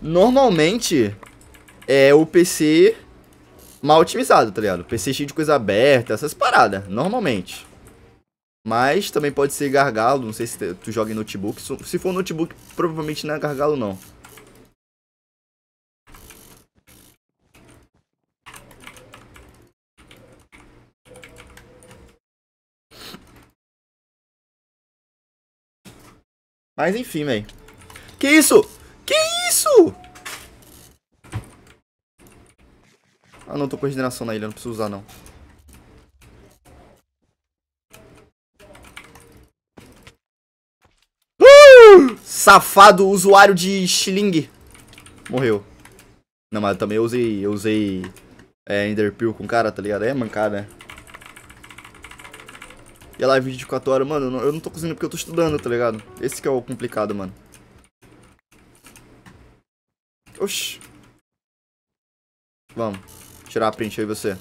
Normalmente, é o PC mal otimizado, tá ligado? PC cheio de coisa aberta, essas paradas, normalmente. Mas também pode ser gargalo, não sei se tu joga em notebook. Se for notebook, provavelmente não é gargalo, não. Mas enfim, velho. Que isso? Que isso? Ah, não, tô com regeneração na ilha, não preciso usar, não. Uh! Safado, usuário de Shilling. Morreu. Não, mas eu também usei, eu usei é, Enderpeel com cara, tá ligado? É mancada, né? E a live é de 24 horas, mano, eu não, eu não tô cozinhando porque eu tô estudando, tá ligado? Esse que é o complicado, mano. Oxi. Vamos. Tirar a print aí você.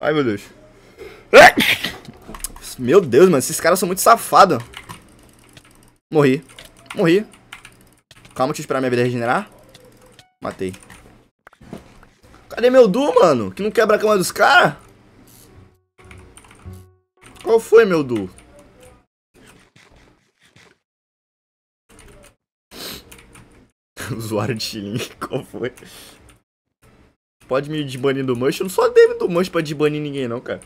Ai, meu Deus. Meu Deus, mano. Esses caras são muito safados. Morri. Morri. Calma, deixa eu esperar minha vida regenerar. Matei. Cadê meu Du, mano? Que não quebra a cama dos caras? Qual foi, meu Du? Usuário de Xilin, qual foi? Pode me desbanir do Mush? Eu não sou dele do Mush pra desbanir ninguém, não, cara.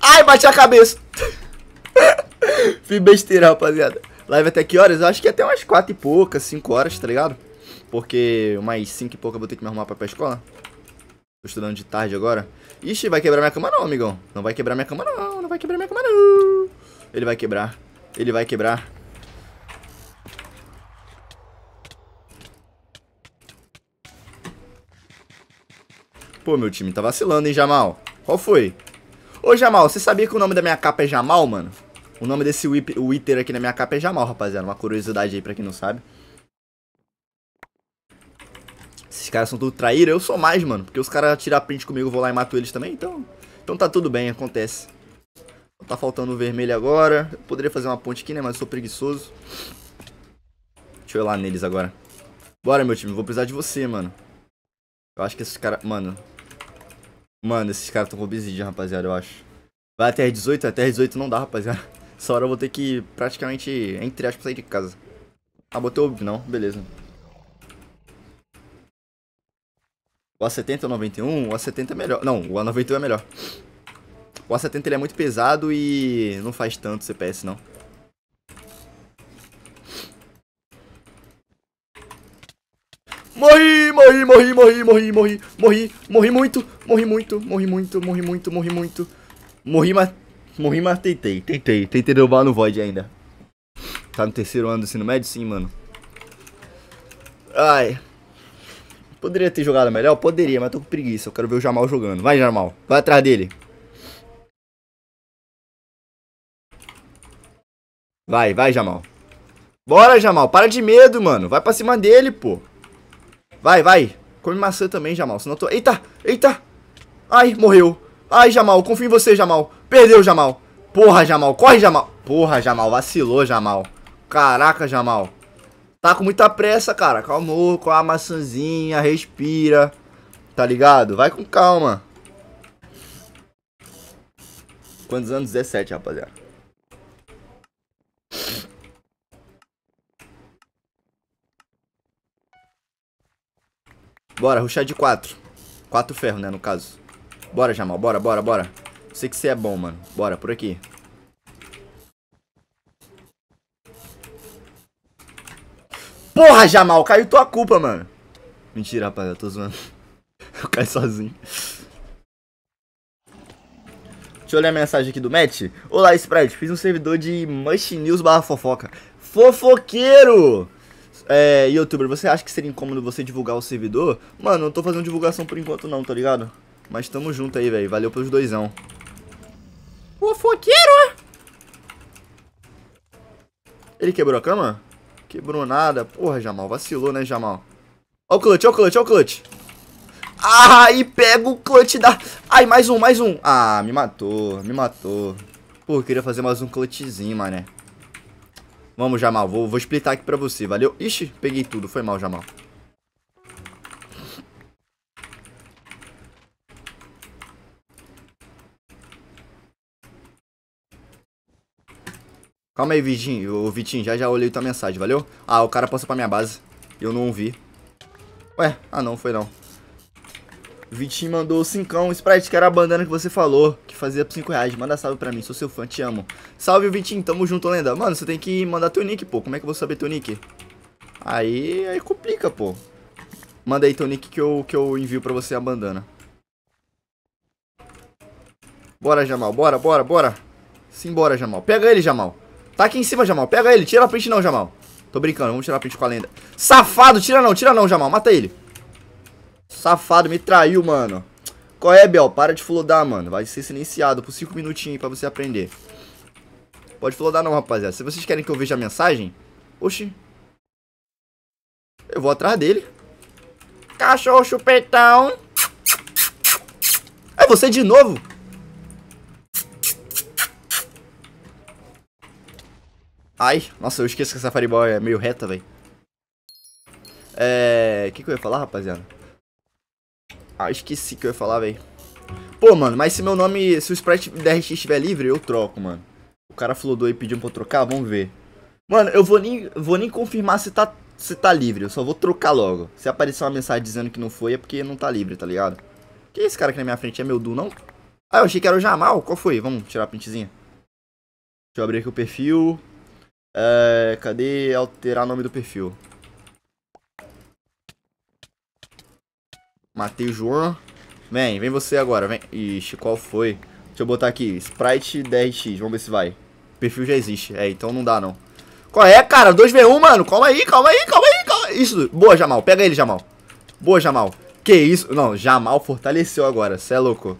Ai, bati a cabeça. Fiz besteira, rapaziada live até que horas? Eu acho que até umas quatro e poucas, cinco horas, tá ligado? Porque umas cinco e pouca eu vou ter que me arrumar pra ir pra escola. Tô estudando de tarde agora. Ixi, vai quebrar minha cama não, amigão. Não vai quebrar minha cama não, não vai quebrar minha cama não. Ele vai quebrar, ele vai quebrar. Pô, meu time tá vacilando, hein, Jamal? Qual foi? Ô, Jamal, você sabia que o nome da minha capa é Jamal, mano? O nome desse Wither aqui na minha capa é Jamal, rapaziada. Uma curiosidade aí pra quem não sabe. Esses caras são tudo traíra. Eu sou mais, mano. Porque os caras tiram print comigo, eu vou lá e mato eles também. Então, então tá tudo bem, acontece. Tá faltando o vermelho agora. Eu poderia fazer uma ponte aqui, né? Mas eu sou preguiçoso. Deixa eu ir lá neles agora. Bora, meu time. Vou precisar de você, mano. Eu acho que esses caras... Mano. Mano, esses caras estão com obsidian, rapaziada, eu acho. Vai até 18? Até 18 não dá, rapaziada. Essa hora eu vou ter que praticamente, entre aspas, sair de casa. Ah, botei o não, beleza. O A70 ou 91? O A70 é melhor. Não, o A91 é melhor. O A70 ele é muito pesado e não faz tanto CPS não. Morri, morri, morri, morri, morri, morri, morri, morri muito, morri muito, morri muito, morri muito, morri muito. Morri, mas Morri, mas tentei. Tentei. Tentei derrubar no Void ainda. Tá no terceiro ano do ensino médio? Sim, mano. Ai. Poderia ter jogado melhor? Poderia, mas tô com preguiça. Eu quero ver o Jamal jogando. Vai, Jamal. Vai atrás dele. Vai, vai, Jamal. Bora, Jamal. Para de medo, mano. Vai pra cima dele, pô. Vai, vai. Come maçã também, Jamal. Senão eu tô... Eita, eita. Ai, morreu. Ai, Jamal, confio em você, Jamal. Perdeu, Jamal. Porra, Jamal, corre, Jamal. Porra, Jamal, vacilou, Jamal. Caraca, Jamal. Tá com muita pressa, cara. Calmou, com a maçãzinha, respira. Tá ligado? Vai com calma. Quantos anos? 17, rapaziada. Bora, ruxar de 4. 4 ferro, né, no caso. Bora, Jamal, bora, bora, bora. Sei que você é bom, mano. Bora, por aqui. Porra, Jamal, caiu tua culpa, mano. Mentira, rapaz, eu tô zoando. Eu caí sozinho. Deixa eu olhar a mensagem aqui do Matt. Olá, Sprite. Fiz um servidor de Mush News barra fofoca. Fofoqueiro! É, youtuber, você acha que seria incômodo você divulgar o servidor? Mano, não tô fazendo divulgação por enquanto não, tá ligado? Mas tamo junto aí, velho. Valeu pelos doisão. O foqueiro! É? Ele quebrou a cama? Quebrou nada. Porra, Jamal. Vacilou, né, Jamal? Ó o clutch, ó o clutch, ó o clutch. Ah, e pega o clutch da... Ai, mais um, mais um. Ah, me matou, me matou. Pô, queria fazer mais um clutchzinho, mané. Vamos, Jamal. Vou, vou explicar aqui pra você, valeu? Ixi, peguei tudo. Foi mal, Jamal. Calma aí, Vitinho. Ô, Vitinho, já já olhei tua mensagem, valeu? Ah, o cara passou pra minha base. Eu não vi. Ué, ah não, foi não. Vitinho mandou 5 um Sprite, que era a bandana que você falou, que fazia por 5 reais. Manda salve pra mim, sou seu fã, te amo. Salve, Vitinho, tamo junto, lenda. Mano, você tem que mandar teu nick, pô. Como é que eu vou saber teu nick? Aí, aí complica, pô. Manda aí teu nick que eu, que eu envio pra você a bandana. Bora, Jamal, bora, bora, bora. Simbora, Jamal. Pega ele, Jamal. Tá aqui em cima, Jamal. Pega ele. Tira a print não, Jamal. Tô brincando. Vamos tirar a print com a lenda. Safado. Tira não, tira não, Jamal. Mata ele. Safado. Me traiu, mano. Qual é, Bel? Para de flodar, mano. Vai ser silenciado por 5 minutinhos pra você aprender. Pode flodar não, rapaziada. Se vocês querem que eu veja a mensagem... Oxi. Eu vou atrás dele. Cachorro chupetão. É você de novo? Ai, nossa, eu esqueço que essa Fireball é meio reta, velho. É... O que, que eu ia falar, rapaziada? Ah, esqueci que eu ia falar, velho. Pô, mano, mas se meu nome... Se o Sprite da estiver livre, eu troco, mano. O cara flodou e pediu pra eu trocar, vamos ver. Mano, eu vou nem, vou nem confirmar se tá, se tá livre. Eu só vou trocar logo. Se aparecer uma mensagem dizendo que não foi, é porque não tá livre, tá ligado? Que esse cara aqui na minha frente? É meu Du, não? Ah, eu achei que era o Jamal. Qual foi? Vamos tirar a pintezinha. Deixa eu abrir aqui o perfil. É, cadê alterar o nome do perfil? Matei o João. Vem, vem você agora. Vem. Ixi, qual foi? Deixa eu botar aqui. Sprite 10x. Vamos ver se vai. O perfil já existe. É, então não dá não. Qual é, cara? 2v1, mano. Calma aí, calma aí, calma aí. Calma... Isso. Boa, Jamal. Pega ele, Jamal. Boa, Jamal. Que isso? Não, Jamal fortaleceu agora. Cê é louco.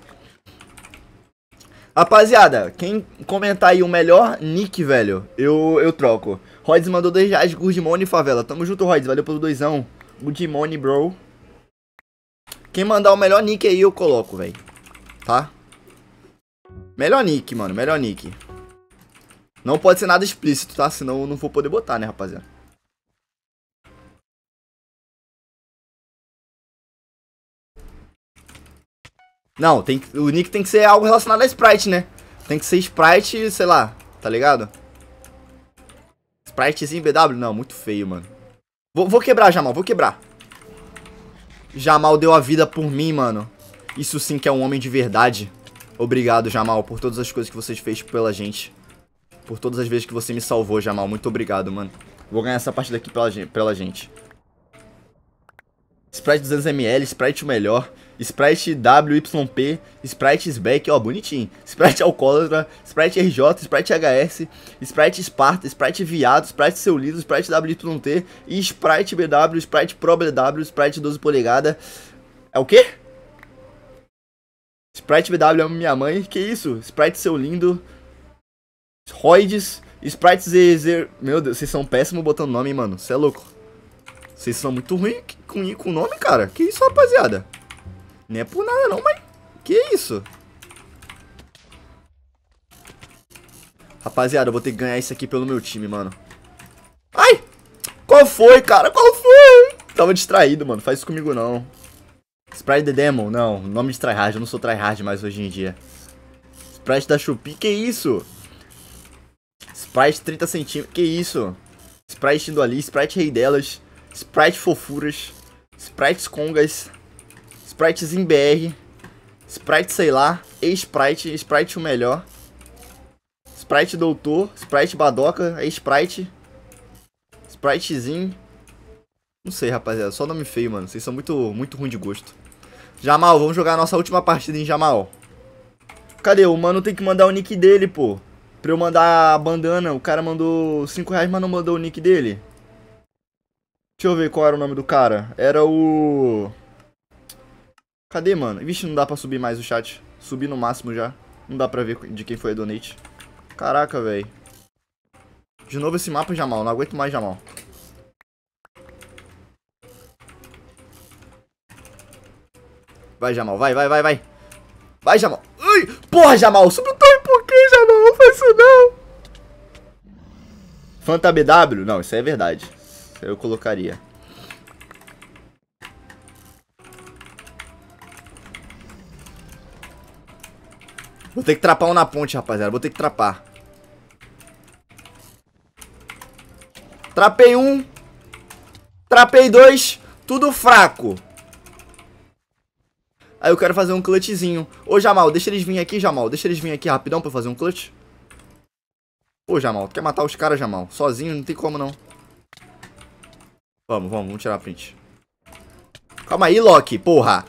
Rapaziada, quem comentar aí o melhor nick, velho, eu, eu troco. Rods mandou dois reais, Gudimone Favela. Tamo junto, Rods, valeu pelo doisão. Gudimone, bro. Quem mandar o melhor nick aí, eu coloco, velho. Tá? Melhor nick, mano, melhor nick. Não pode ser nada explícito, tá? Senão eu não vou poder botar, né, rapaziada. Não, tem que, o nick tem que ser algo relacionado a Sprite, né? Tem que ser Sprite, sei lá, tá ligado? Spritezinho BW? Não, muito feio, mano. Vou, vou quebrar, Jamal, vou quebrar. Jamal deu a vida por mim, mano. Isso sim que é um homem de verdade. Obrigado, Jamal, por todas as coisas que você fez pela gente. Por todas as vezes que você me salvou, Jamal. Muito obrigado, mano. Vou ganhar essa partida aqui pela, pela gente. Sprite 200ml, Sprite o melhor. Sprite WYP, Sprite Sbeck, ó, bonitinho. Sprite Alcoólatra, Sprite RJ, Sprite HS, Sprite Sparta, Sprite Viado, Sprite Seu Lido, Sprite WYT Sprite BW, Sprite Pro BW, Sprite 12 polegada. É o quê? Sprite BW é minha mãe, que isso? Sprite Seu Lindo, Roids, Sprite ZZ... Meu Deus, vocês são péssimos botando nome, mano, você é louco. Vocês são muito ruins com, com nome, cara. Que isso, rapaziada? Não é por nada não, mas... Que isso? Rapaziada, eu vou ter que ganhar isso aqui pelo meu time, mano. Ai! Qual foi, cara? Qual foi? Tava distraído, mano. Faz isso comigo, não. Sprite the Demon. Não, nome de tryhard. Eu não sou tryhard mais hoje em dia. Sprite da Chupi. Que isso? Sprite 30 centímetros. Que isso? Sprite indo ali. Sprite rei delas. Sprite fofuras. Sprites congas. Sprites em BR. Sprite, sei lá. E Sprite. Sprite o melhor. Sprite Doutor. Sprite Badoca. E Sprite. Spritezinho. Não sei, rapaziada. Só nome feio, mano. Vocês são muito, muito ruim de gosto. Jamal, vamos jogar a nossa última partida em Jamal. Cadê? O mano tem que mandar o nick dele, pô. Pra eu mandar a bandana. O cara mandou 5 reais, mas não mandou o nick dele. Deixa eu ver qual era o nome do cara. Era o... Cadê, mano? Vixe, não dá pra subir mais o chat. Subi no máximo já. Não dá pra ver de quem foi a donate. Caraca, velho. De novo esse mapa, Jamal. Não aguento mais, Jamal. Vai, Jamal. Vai, vai, vai, vai. Vai, Jamal. Ai, porra, Jamal. Subiu tão por quê, Jamal? Não faz isso, não. Fanta BW? Não, isso é verdade. Eu colocaria. Vou ter que trapar um na ponte, rapaziada. Vou ter que trapar. Trapei um. Trapei dois. Tudo fraco. Aí eu quero fazer um clutchzinho. Ô, Jamal, deixa eles virem aqui, Jamal. Deixa eles virem aqui rapidão pra fazer um clutch. Ô, Jamal, tu quer matar os caras, Jamal? Sozinho não tem como, não. Vamos, vamos, vamos tirar a print. Calma aí, Loki, porra.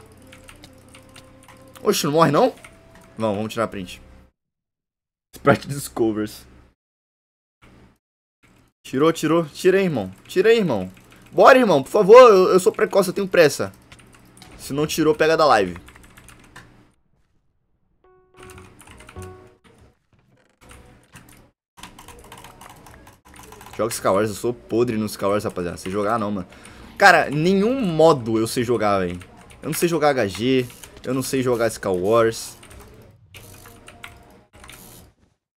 Oxe, não morre, não? Vamos, vamos tirar a print. Sprite Discovers. Tirou, tirou. Tirei, irmão. Tirei, irmão. Bora, irmão, por favor. Eu, eu sou precoce, eu tenho pressa. Se não tirou, pega da live. Jogo Skywars, eu sou podre nos Skywars, rapaziada. Sei jogar não, mano. Cara, nenhum modo eu sei jogar, velho. Eu não sei jogar HG, eu não sei jogar Skywars.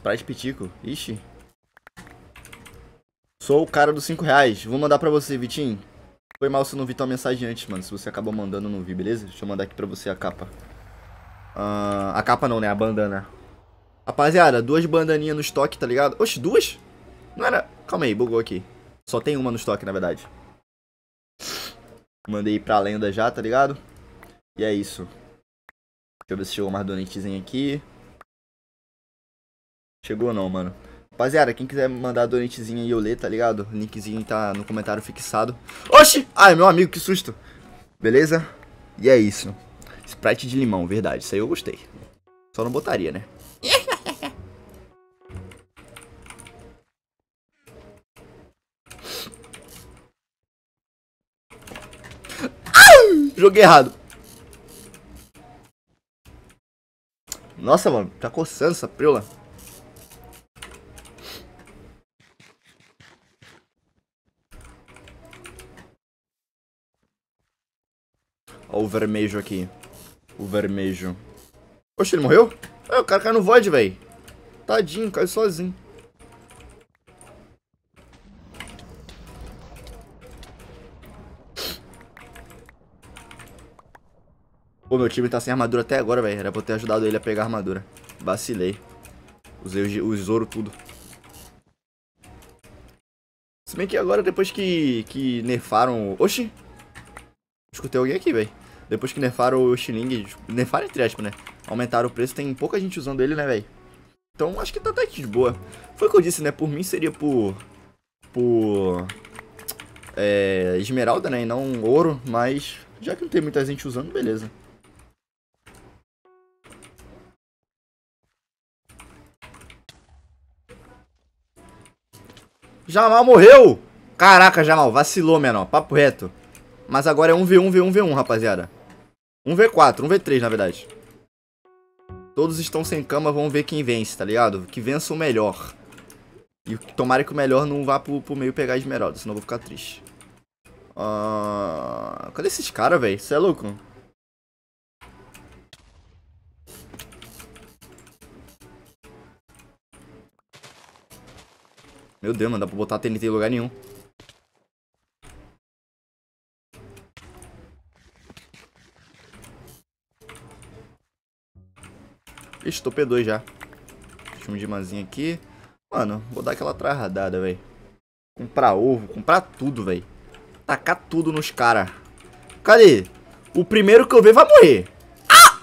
Sprite Pitico. Ixi. Sou o cara dos 5 reais. Vou mandar pra você, Vitinho. Foi mal se eu não vi tua mensagem antes, mano. Se você acabou mandando, eu não vi, beleza? Deixa eu mandar aqui pra você a capa. Uh, a capa não, né? A bandana. Rapaziada, duas bandaninhas no estoque, tá ligado? Oxe, duas? Não era... Calma aí, bugou aqui. Só tem uma no estoque, na verdade. Mandei pra lenda já, tá ligado? E é isso. Deixa eu ver se chegou mais donatezinho aqui. Chegou não, mano. Rapaziada, quem quiser mandar donetezinho e eu ler, tá ligado? O linkzinho tá no comentário fixado. Oxi! Ai, meu amigo, que susto! Beleza? E é isso. Sprite de limão, verdade. Isso aí eu gostei. Só não botaria, né? Joguei errado. Nossa, mano, tá coçando essa preula. Ó o vermejo aqui. O vermejo. Oxe, ele morreu? É, o cara caiu no void, velho. Tadinho, caiu sozinho. Pô, meu time tá sem armadura até agora, velho. Era pra eu ter ajudado ele a pegar a armadura. Vacilei. Usei os ouro tudo. Se bem que agora, depois que, que nerfaram... Oxi! Escutei alguém aqui, velho. Depois que nerfaram o Xiling, tipo, nerfaram entre aspas, né? Aumentaram o preço, tem pouca gente usando ele, né, velho? Então acho que tá, tá até de boa. Foi o que eu disse, né? Por mim seria por. Por. É, esmeralda, né? E não ouro, mas já que não tem muita gente usando, beleza. Jamal morreu! Caraca, Jamal, vacilou, menor. Papo reto. Mas agora é 1v1, v1, v1, rapaziada. 1v4, 1v3, na verdade. Todos estão sem cama, vamos ver quem vence, tá ligado? Que vença o melhor. E tomara que o melhor não vá pro, pro meio pegar esmeralda, senão eu vou ficar triste. Uh... Cadê esses caras, velho? Você é louco? Meu Deus, mano, dá pra botar TNT em lugar nenhum. Ixi, tô P2 já. Deixa um dimazinho aqui. Mano, vou dar aquela trarradada, velho. Comprar ovo, comprar tudo, velho. Tacar tudo nos caras. Cadê? O primeiro que eu ver vai morrer. Ah!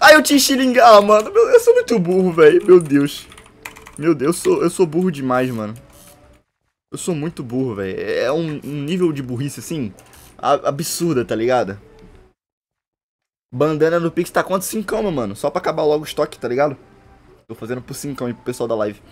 Ai, eu te enxilingar, ah, mano. Eu sou muito burro, velho. Meu Deus. Meu Deus, eu sou, eu sou burro demais, mano. Eu sou muito burro, velho. É um, um nível de burrice, assim, absurda, tá ligado? Bandana no Pix tá quanto? Cincão, meu mano. Só pra acabar logo o estoque, tá ligado? Tô fazendo por cincão aí pro pessoal da live.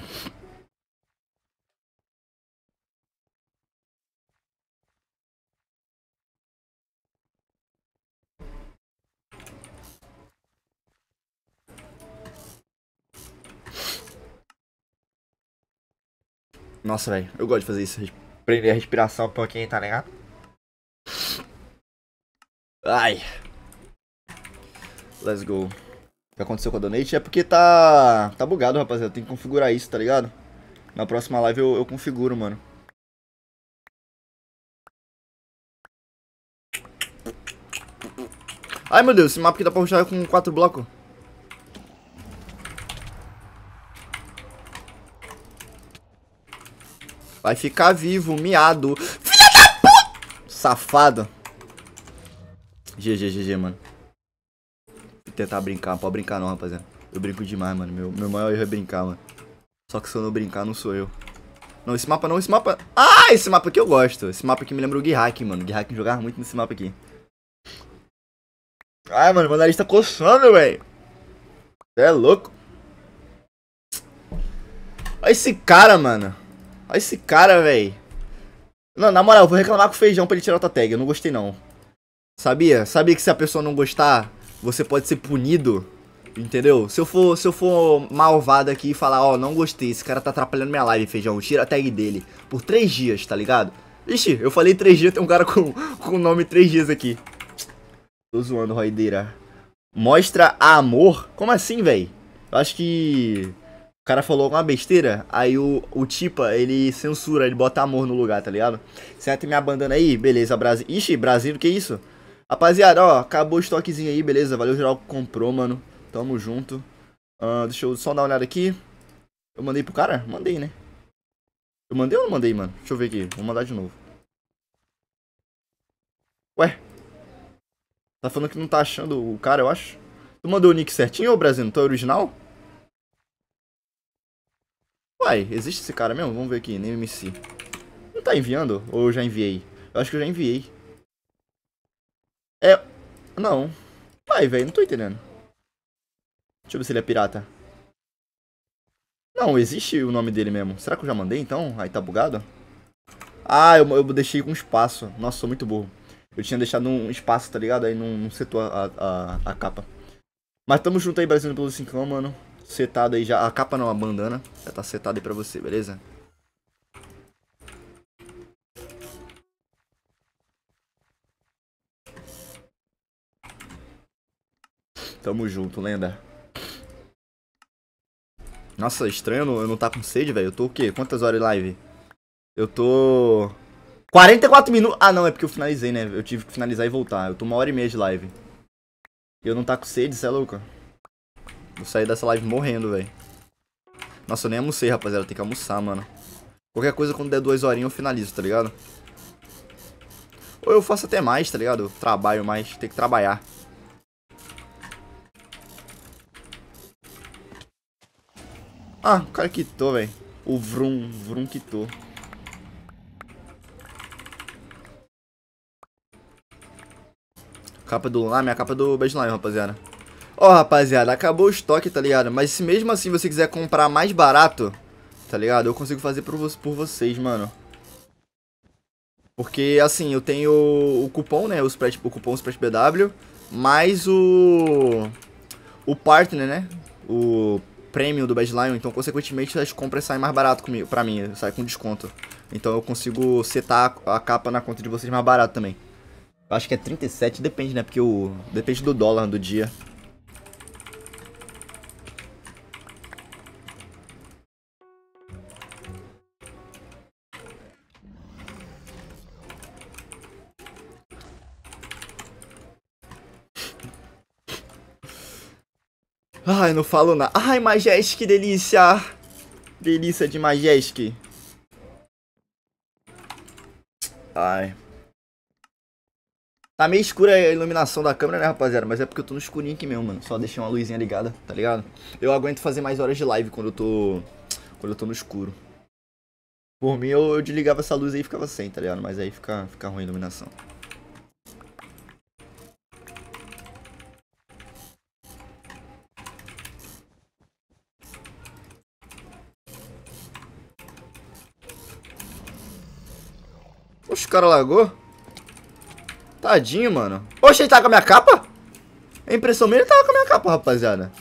Nossa, velho. Eu gosto de fazer isso. Prender a respiração um pouquinho, tá ligado? Ai. Let's go. O que aconteceu com a donate é porque tá, tá bugado, rapaziada. Tem que configurar isso, tá ligado? Na próxima live eu, eu configuro, mano. Ai, meu Deus, esse mapa aqui dá pra ruxar com 4 blocos. Vai ficar vivo, miado. Filha da puta! Safado. GG, GG, mano tentar brincar. Pode brincar não, rapaziada. Eu brinco demais, mano. Meu, meu maior erro é brincar, mano. Só que se eu não brincar, não sou eu. Não, esse mapa não, esse mapa... Ah, esse mapa aqui eu gosto. Esse mapa aqui me lembra o Gihak, mano. O jogava muito nesse mapa aqui. Ai, mano, meu nariz tá coçando, velho. É louco. Olha esse cara, mano. Olha esse cara, velho. Não, na moral, eu vou reclamar com o feijão pra ele tirar outra tag. Eu não gostei, não. Sabia? Sabia que se a pessoa não gostar, você pode ser punido, entendeu? Se eu for, se eu for malvado aqui e falar, ó, oh, não gostei, esse cara tá atrapalhando minha live, feijão, tira a tag dele por três dias, tá ligado? Ixi, eu falei três dias, tem um cara com o nome três dias aqui. Tô zoando, Roideira. Mostra amor? Como assim, velho? Eu acho que o cara falou alguma besteira, aí o, o Tipa, ele censura, ele bota amor no lugar, tá ligado? Você tem minha bandana aí? Beleza, Brasil. Ixi, Brasil, o que é isso? Rapaziada, ó, acabou o estoquezinho aí, beleza? Valeu geral que comprou, mano. Tamo junto. Uh, deixa eu só dar uma olhada aqui. Eu mandei pro cara? Mandei, né? Eu mandei ou não mandei, mano? Deixa eu ver aqui. Vou mandar de novo. Ué? Tá falando que não tá achando o cara, eu acho. Tu mandou o nick certinho, ô Brasil? Tu é original? Uai, existe esse cara mesmo? Vamos ver aqui, nem MC. Não tá enviando? Ou eu já enviei? Eu acho que eu já enviei. É... Não. Vai, velho, não tô entendendo. Deixa eu ver se ele é pirata. Não, existe o nome dele mesmo. Será que eu já mandei, então? Aí tá bugado? Ah, eu, eu deixei com espaço. Nossa, sou muito burro. Eu tinha deixado um espaço, tá ligado? Aí não, não setou a, a, a capa. Mas tamo junto aí, Brasil pelo 5 mano. Setado aí já. A capa não, a bandana. Já tá setada aí pra você, beleza? Tamo junto, lenda. Nossa, estranho eu não tá com sede, velho. Eu tô o quê? Quantas horas de live? Eu tô... 44 minutos. Ah, não, é porque eu finalizei, né? Eu tive que finalizar e voltar. Eu tô uma hora e meia de live. E eu não tá com sede, cê é louco? Vou sair dessa live morrendo, velho. Nossa, eu nem almocei, rapaziada. Tem que almoçar, mano. Qualquer coisa, quando der duas horinhas, eu finalizo, tá ligado? Ou eu faço até mais, tá ligado? Eu trabalho mais. Tem que trabalhar. Ah, o cara quitou, velho. O Vroom, Vroom quitou. Capa do Lime, ah, minha capa do Baseline, rapaziada. Ó, oh, rapaziada, acabou o estoque, tá ligado? Mas se mesmo assim você quiser comprar mais barato, tá ligado? Eu consigo fazer por, por vocês, mano. Porque, assim, eu tenho o cupom, né? O, spread, o cupom SpreadBW, mais o... O partner, né? O premium do Bad Lion, então consequentemente as compras saem mais barato comigo, pra mim, sai com desconto. Então eu consigo setar a capa na conta de vocês mais barato também. Acho que é 37, depende, né? Porque o. Depende do dólar do dia. Ai, não falo nada. Ai, Majestic, delícia. Delícia de Majestic. Ai. Tá meio escura a iluminação da câmera, né, rapaziada? Mas é porque eu tô no escurinho aqui mesmo, mano. Só deixei uma luzinha ligada, tá ligado? Eu aguento fazer mais horas de live quando eu tô... Quando eu tô no escuro. Por mim, eu, eu desligava essa luz aí e ficava sem, tá ligado? Mas aí fica, fica ruim a iluminação. Oxe, o cara lagou. Tadinho, mano. Oxe, ele tava tá com a minha capa? É impressão minha, ele tava com a minha capa, rapaziada.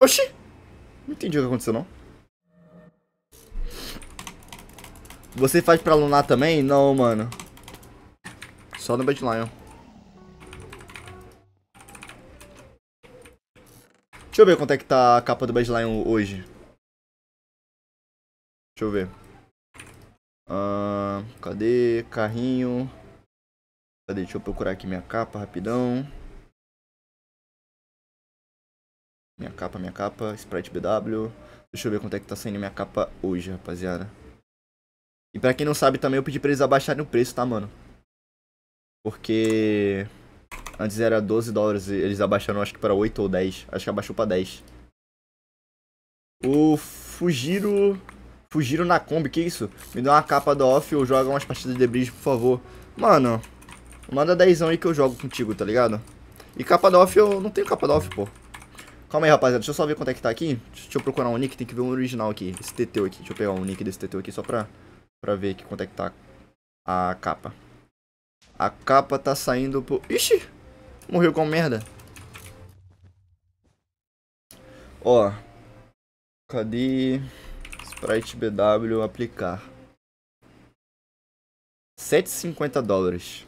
Oxi. Não entendi o que aconteceu, não. Você faz pra alunar também? Não, mano. Só no Batlion. Deixa eu ver quanto é que tá a capa do Baseline hoje. Deixa eu ver. Ah, cadê? Carrinho. Cadê? Deixa eu procurar aqui minha capa rapidão. Minha capa, minha capa. Sprite BW. Deixa eu ver quanto é que tá saindo minha capa hoje, rapaziada. E pra quem não sabe também, eu pedi pra eles abaixarem o preço, tá, mano? Porque... Antes era 12 dólares e eles abaixaram acho que para 8 ou 10. Acho que abaixou para 10. O Fugiro. Fugiro na Kombi, que isso? Me dá uma capa do off ou joga umas partidas de bridge, por favor. Mano, manda 10 aí que eu jogo contigo, tá ligado? E capa do off eu não tenho capa do off, pô. Calma aí, rapaziada. Deixa eu só ver quanto é que tá aqui. Deixa eu procurar um nick. Tem que ver um original aqui. Esse TT aqui. Deixa eu pegar um nick desse TT aqui só pra, pra ver aqui quanto é que tá a capa. A capa tá saindo por... Ixi! Morreu com merda. Ó. Cadê? Sprite BW aplicar. 7,50 dólares.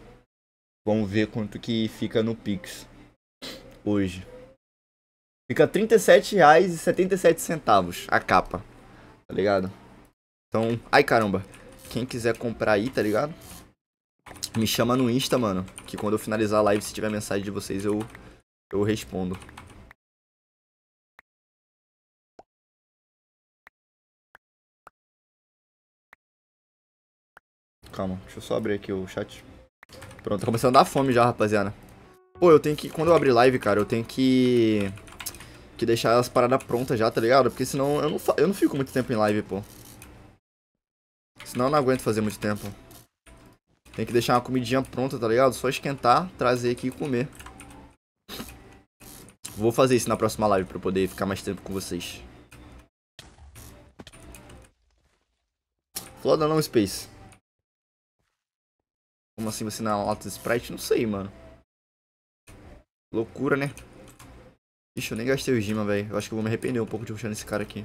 Vamos ver quanto que fica no Pix. Hoje. Fica R$ 37,77 a capa. Tá ligado? Então, ai caramba. Quem quiser comprar aí, tá ligado? Me chama no Insta, mano. Que quando eu finalizar a live, se tiver mensagem de vocês, eu, eu respondo. Calma, deixa eu só abrir aqui o chat. Pronto, tá começando a dar fome já, rapaziada. Pô, eu tenho que. Quando eu abrir live, cara, eu tenho que. Que deixar as paradas prontas já, tá ligado? Porque senão eu não, eu não fico muito tempo em live, pô. Senão eu não aguento fazer muito tempo. Tem que deixar uma comidinha pronta, tá ligado? Só esquentar, trazer aqui e comer. Vou fazer isso na próxima live pra eu poder ficar mais tempo com vocês. Floda não, Space. Como assim você na é lata Sprite? Não sei, mano. Loucura, né? Ixi, eu nem gastei o Gima, velho. Eu acho que eu vou me arrepender um pouco de puxar nesse cara aqui.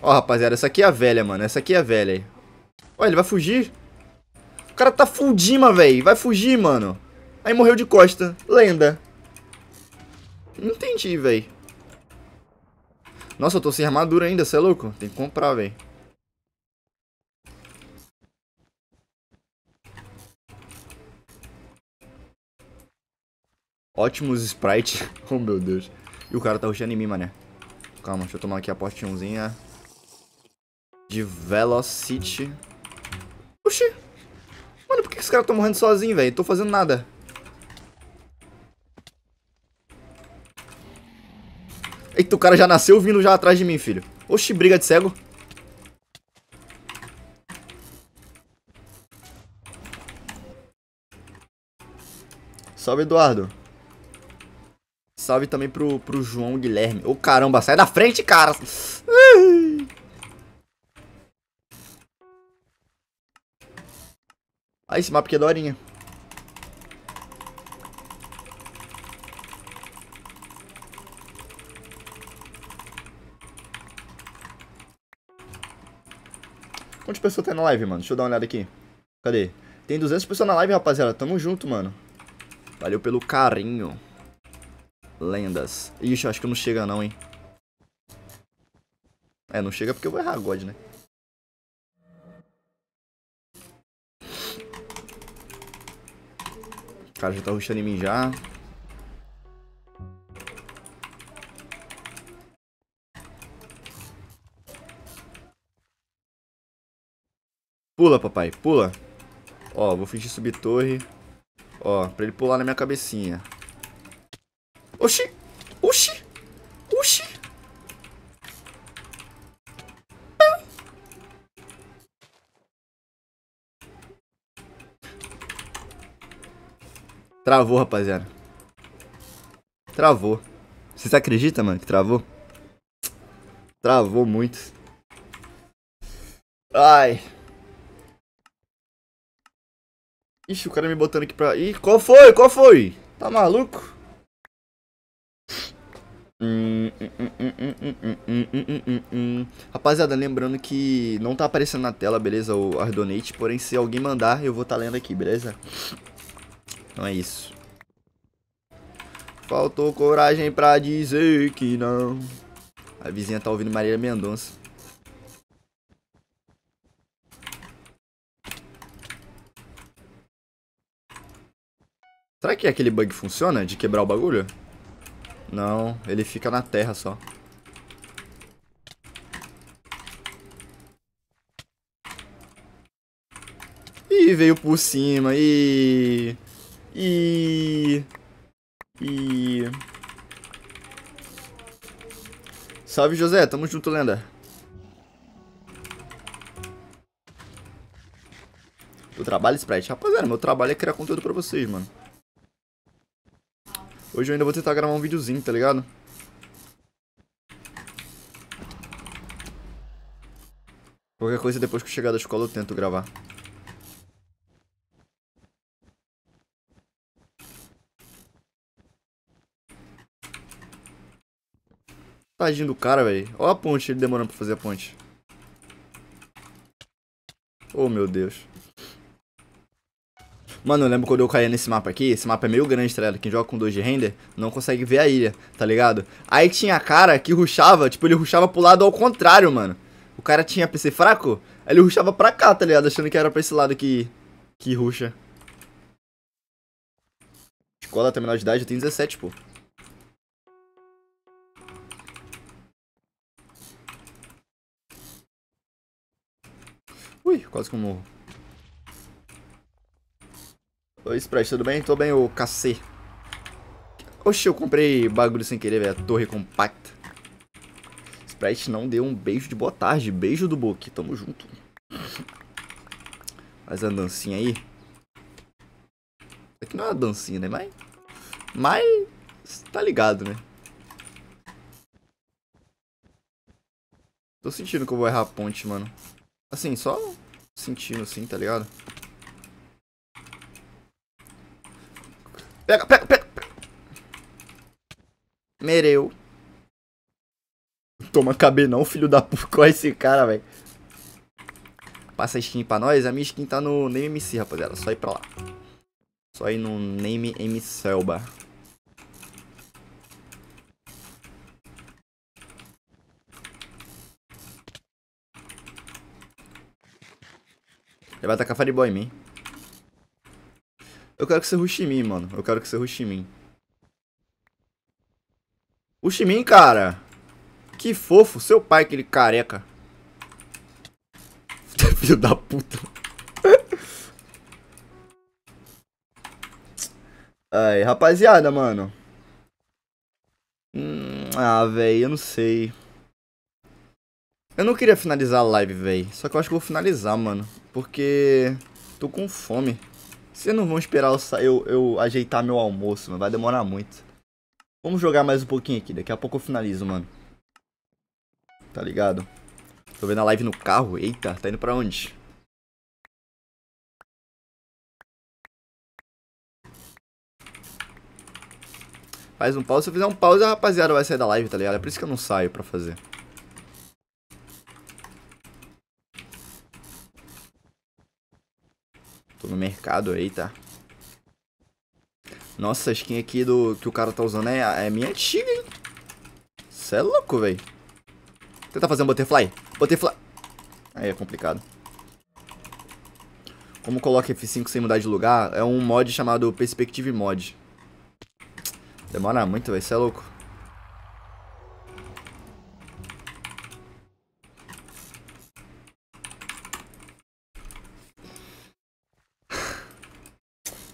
Ó, rapaziada, essa aqui é a velha, mano. Essa aqui é a velha aí. Ó, ele vai fugir. O cara tá full Dima, velho. Vai fugir, mano. Aí morreu de costa. Lenda. Não entendi, velho. Nossa, eu tô sem armadura ainda, você é louco? Tem que comprar, velho. Ótimos sprites Oh, meu Deus. E o cara tá rushando em mim, mané. Calma, deixa eu tomar aqui a portinhãozinha de Velocity. Oxi. Mano, por que esse cara tá morrendo sozinho, velho? Tô fazendo nada. Eita, o cara já nasceu vindo já atrás de mim, filho. Oxi, briga de cego. Salve, Eduardo. Salve também pro, pro João Guilherme. Ô, oh, caramba, sai da frente, cara. Uh. Ah, esse mapa aqui é daorinha. Quantas pessoas tem na live, mano? Deixa eu dar uma olhada aqui. Cadê? Tem 200 pessoas na live, rapaziada. Tamo junto, mano. Valeu pelo carinho. Lendas. Ixi, acho que não chega não, hein. É, não chega porque eu vou errar a God, né? cara já tá rushando em mim já. Pula, papai, pula. Ó, vou fingir subir torre. Ó, pra ele pular na minha cabecinha. Oxi! Oxi! Travou, rapaziada. Travou. Você acredita, mano, que travou? Travou muito. Ai. Ixi, o cara me botando aqui pra... Ih, qual foi? Qual foi? Tá maluco? Rapaziada, lembrando que não tá aparecendo na tela, beleza? O Ardonate, porém se alguém mandar, eu vou tá lendo aqui, beleza? Então é isso. Faltou coragem pra dizer que não. A vizinha tá ouvindo Maria Mendonça. Será que aquele bug funciona de quebrar o bagulho? Não, ele fica na terra só. Ih, veio por cima, e e. E. Salve José, tamo junto, lenda. Eu trabalho, Sprite? Rapaziada, meu trabalho é criar conteúdo pra vocês, mano. Hoje eu ainda vou tentar gravar um videozinho, tá ligado? Qualquer coisa depois que eu chegar da escola eu tento gravar. Tadinho do cara, velho. Olha a ponte, ele demorando pra fazer a ponte. Oh, meu Deus. Mano, eu lembro quando eu caía nesse mapa aqui, esse mapa é meio grande, tá ligado? Quem joga com 2 de render não consegue ver a ilha, tá ligado? Aí tinha cara que ruxava, tipo, ele ruxava pro lado ao contrário, mano. O cara tinha PC fraco, aí ele ruxava pra cá, tá ligado? Achando que era pra esse lado que, que ruxa. Escola, terminal de idade, eu tenho 17, pô. Ui, quase que eu morro. Oi, Sprite, tudo bem? Tô bem, ô cacê. Oxi, eu comprei bagulho sem querer, velho. Torre compacta. Sprite não deu um beijo de boa tarde. Beijo do Book. Tamo junto. Faz a dancinha aí. Isso aqui não é uma dancinha, né? Mas... Mas... Tá ligado, né? Tô sentindo que eu vou errar a ponte, mano. Assim, só sentindo assim, tá ligado? Pega, pega, pega, pega. Mereu. Toma KB não, filho da puta. Qual é esse cara, velho? Passa a skin pra nós. A minha skin tá no Name MC, rapaziada. Só ir pra lá. Só ir no Name MC Selba. Ele vai atacar Fireball em mim. Eu quero que você rushe em mim, mano. Eu quero que você rushe em mim. Rushe em mim, cara. Que fofo. Seu pai, aquele careca. Filho da puta. Aí, rapaziada, mano. Hum, ah, velho, eu não sei. Eu não queria finalizar a live, velho. Só que eu acho que vou finalizar, mano. Porque tô com fome. Vocês não vão esperar eu, eu, eu ajeitar meu almoço, mano. Vai demorar muito. Vamos jogar mais um pouquinho aqui. Daqui a pouco eu finalizo, mano. Tá ligado? Tô vendo a live no carro. Eita, tá indo pra onde? Faz um pause. Se eu fizer um pause, a rapaziada vai sair da live, tá ligado? É por isso que eu não saio pra fazer. Tô no mercado aí, tá? Nossa, a skin aqui do que o cara tá usando é, é minha antiga, hein? Cê é louco, velho. Tentar fazer um butterfly. Butterfly. Aí é complicado. Como coloca F5 sem mudar de lugar, é um mod chamado Perspective Mod. Demora muito, velho. Cê é louco.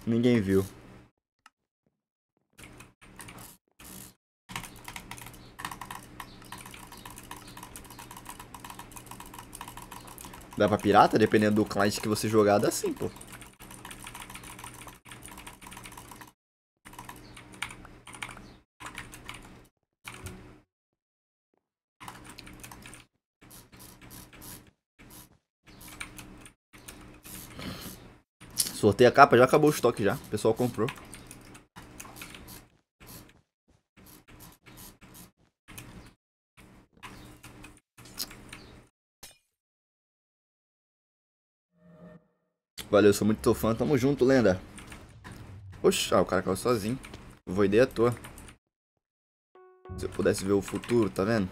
Ninguém viu. Dá pra pirata? Dependendo do cliente que você jogar, dá sim, pô. Sorteio a capa, já acabou o estoque já. O pessoal comprou. Valeu, sou muito teu fã. Tamo junto, lenda. Poxa, ah, o cara caiu sozinho. Vou ideia à toa. Se eu pudesse ver o futuro, tá vendo?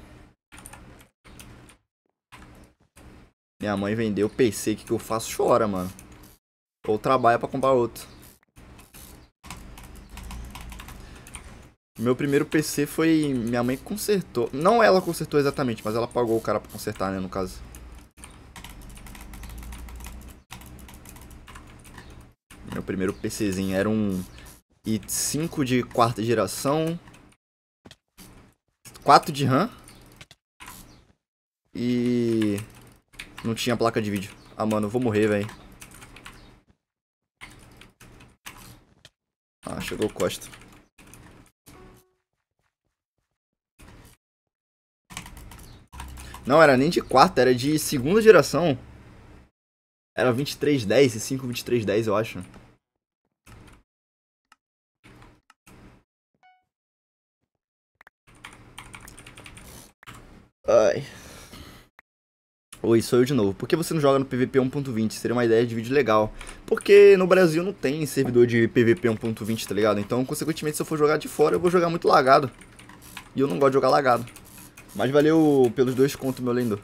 Minha mãe vendeu o PC, o que, que eu faço? Chora, mano. Ou trabalha para comprar outro. Meu primeiro PC foi. Minha mãe consertou. Não ela consertou exatamente, mas ela pagou o cara pra consertar, né? No caso. Meu primeiro PCzinho era um i5 de quarta geração. 4 de RAM. E. Não tinha placa de vídeo. Ah, mano, eu vou morrer, velho. Ah, chegou o Costa. Não, era nem de quarta, era de segunda geração. Era 2310 e três dez eu acho. Ai. Oi, sou eu de novo. Por que você não joga no PVP 1.20? Seria uma ideia de vídeo legal. Porque no Brasil não tem servidor de PVP 1.20, tá ligado? Então, consequentemente, se eu for jogar de fora, eu vou jogar muito lagado. E eu não gosto de jogar lagado. Mas valeu pelos dois contos, meu lindo.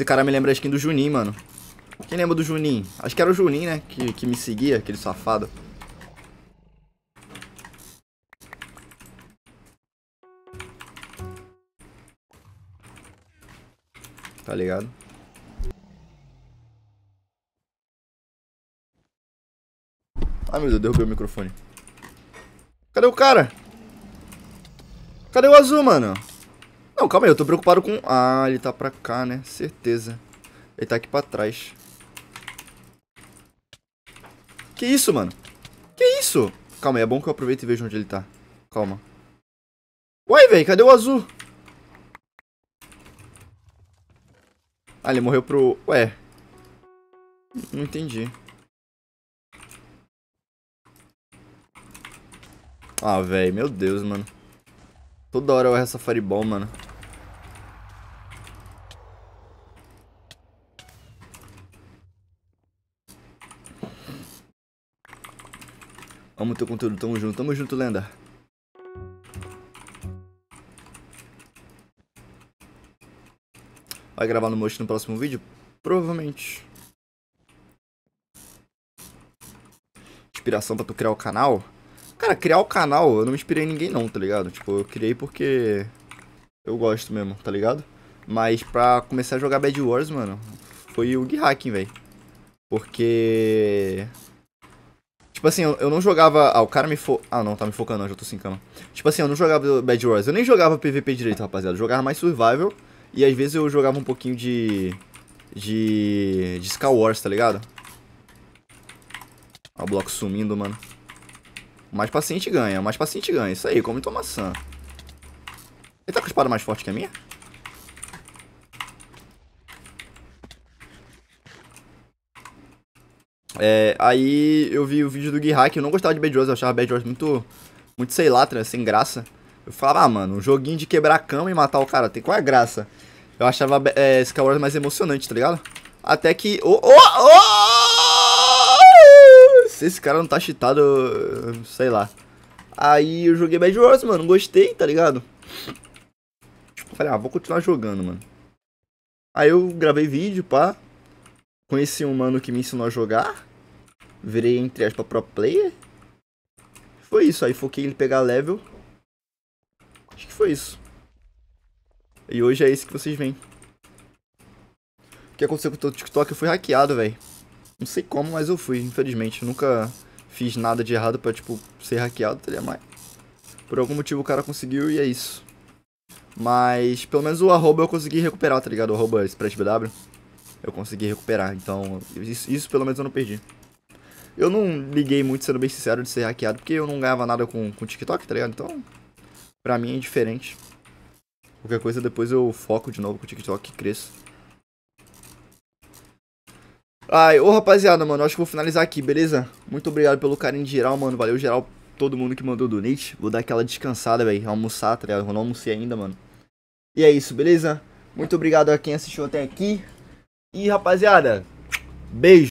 Esse cara me lembra a skin do Juninho, mano. Quem lembra do Juninho? Acho que era o Juninho, né? Que, que me seguia, aquele safado. Tá ligado? Ai meu Deus, derrubei o microfone. Cadê o cara? Cadê o azul, mano? Não, calma aí, eu tô preocupado com... Ah, ele tá pra cá, né? Certeza. Ele tá aqui pra trás. Que isso, mano? Que isso? Calma aí, é bom que eu aproveito e vejo onde ele tá. Calma. Uai, velho, cadê o azul? Ah, ele morreu pro... Ué. Não entendi. Ah, velho, meu Deus, mano. Toda hora eu erro essa fireball, mano. Amo teu conteúdo, tamo junto, tamo junto, lenda. Vai gravar no Mochi no próximo vídeo? Provavelmente. Inspiração pra tu criar o canal? Cara, criar o canal, eu não inspirei ninguém não, tá ligado? Tipo, eu criei porque eu gosto mesmo, tá ligado? Mas pra começar a jogar Bad Wars, mano, foi o Gui Hacking, velho. Porque Tipo assim, eu, eu, não jogava. Ah, o cara me fo. Ah, não, tá me focando, não, já tô sem cama. Tipo assim, eu não jogava Bad Wars. Eu nem jogava PVP direito, rapaziada. Eu jogava mais Survival. E às vezes eu jogava um pouquinho de. De. De Sky Wars, tá ligado? Ó, o bloco sumindo, mano. O mais paciente ganha, o mais paciente ganha. Isso aí, come tua maçã. Ele tá com a espada mais forte que a minha? É, aí eu vi o vídeo do Gui Hack, eu não gostava de Bad Wars, eu achava Bad Wars muito, muito sei lá, sem graça. Eu falava, ah, mano, um joguinho de quebrar a cama e matar o cara, tem qual é a graça? Eu achava é, Skyward mais emocionante, tá ligado? Até que... Oh, oh, oh! Se esse cara não tá cheatado, eu... sei lá. Aí eu joguei Bad Wars, mano, gostei, tá ligado? Falei, ah, vou continuar jogando, mano. Aí eu gravei vídeo, pá. Conheci um mano que me ensinou a jogar. Virei, entre aspas, pro player. Foi isso. Aí foquei ele pegar level. Acho que foi isso. E hoje é esse que vocês veem. O que aconteceu com o TikTok? Eu fui hackeado, velho. Não sei como, mas eu fui, infelizmente. Eu nunca fiz nada de errado pra, tipo, ser hackeado, tá mais Por algum motivo o cara conseguiu e é isso. Mas pelo menos o arroba eu consegui recuperar, tá ligado? O arroba SpriteBW eu consegui recuperar. Então, isso, isso, pelo menos eu não perdi. Eu não liguei muito, sendo bem sincero, de ser hackeado, porque eu não ganhava nada com, com TikTok, tá ligado? Então, pra mim é indiferente. Qualquer coisa depois eu foco de novo com o TikTok e cresço. Ai, ô rapaziada, mano, acho que vou finalizar aqui, beleza? Muito obrigado pelo carinho geral, mano. Valeu geral, todo mundo que mandou donate. Vou dar aquela descansada, velho. Almoçar, tá ligado? Eu não almocei ainda, mano. E é isso, beleza? Muito obrigado a quem assistiu até aqui. E rapaziada, beijo.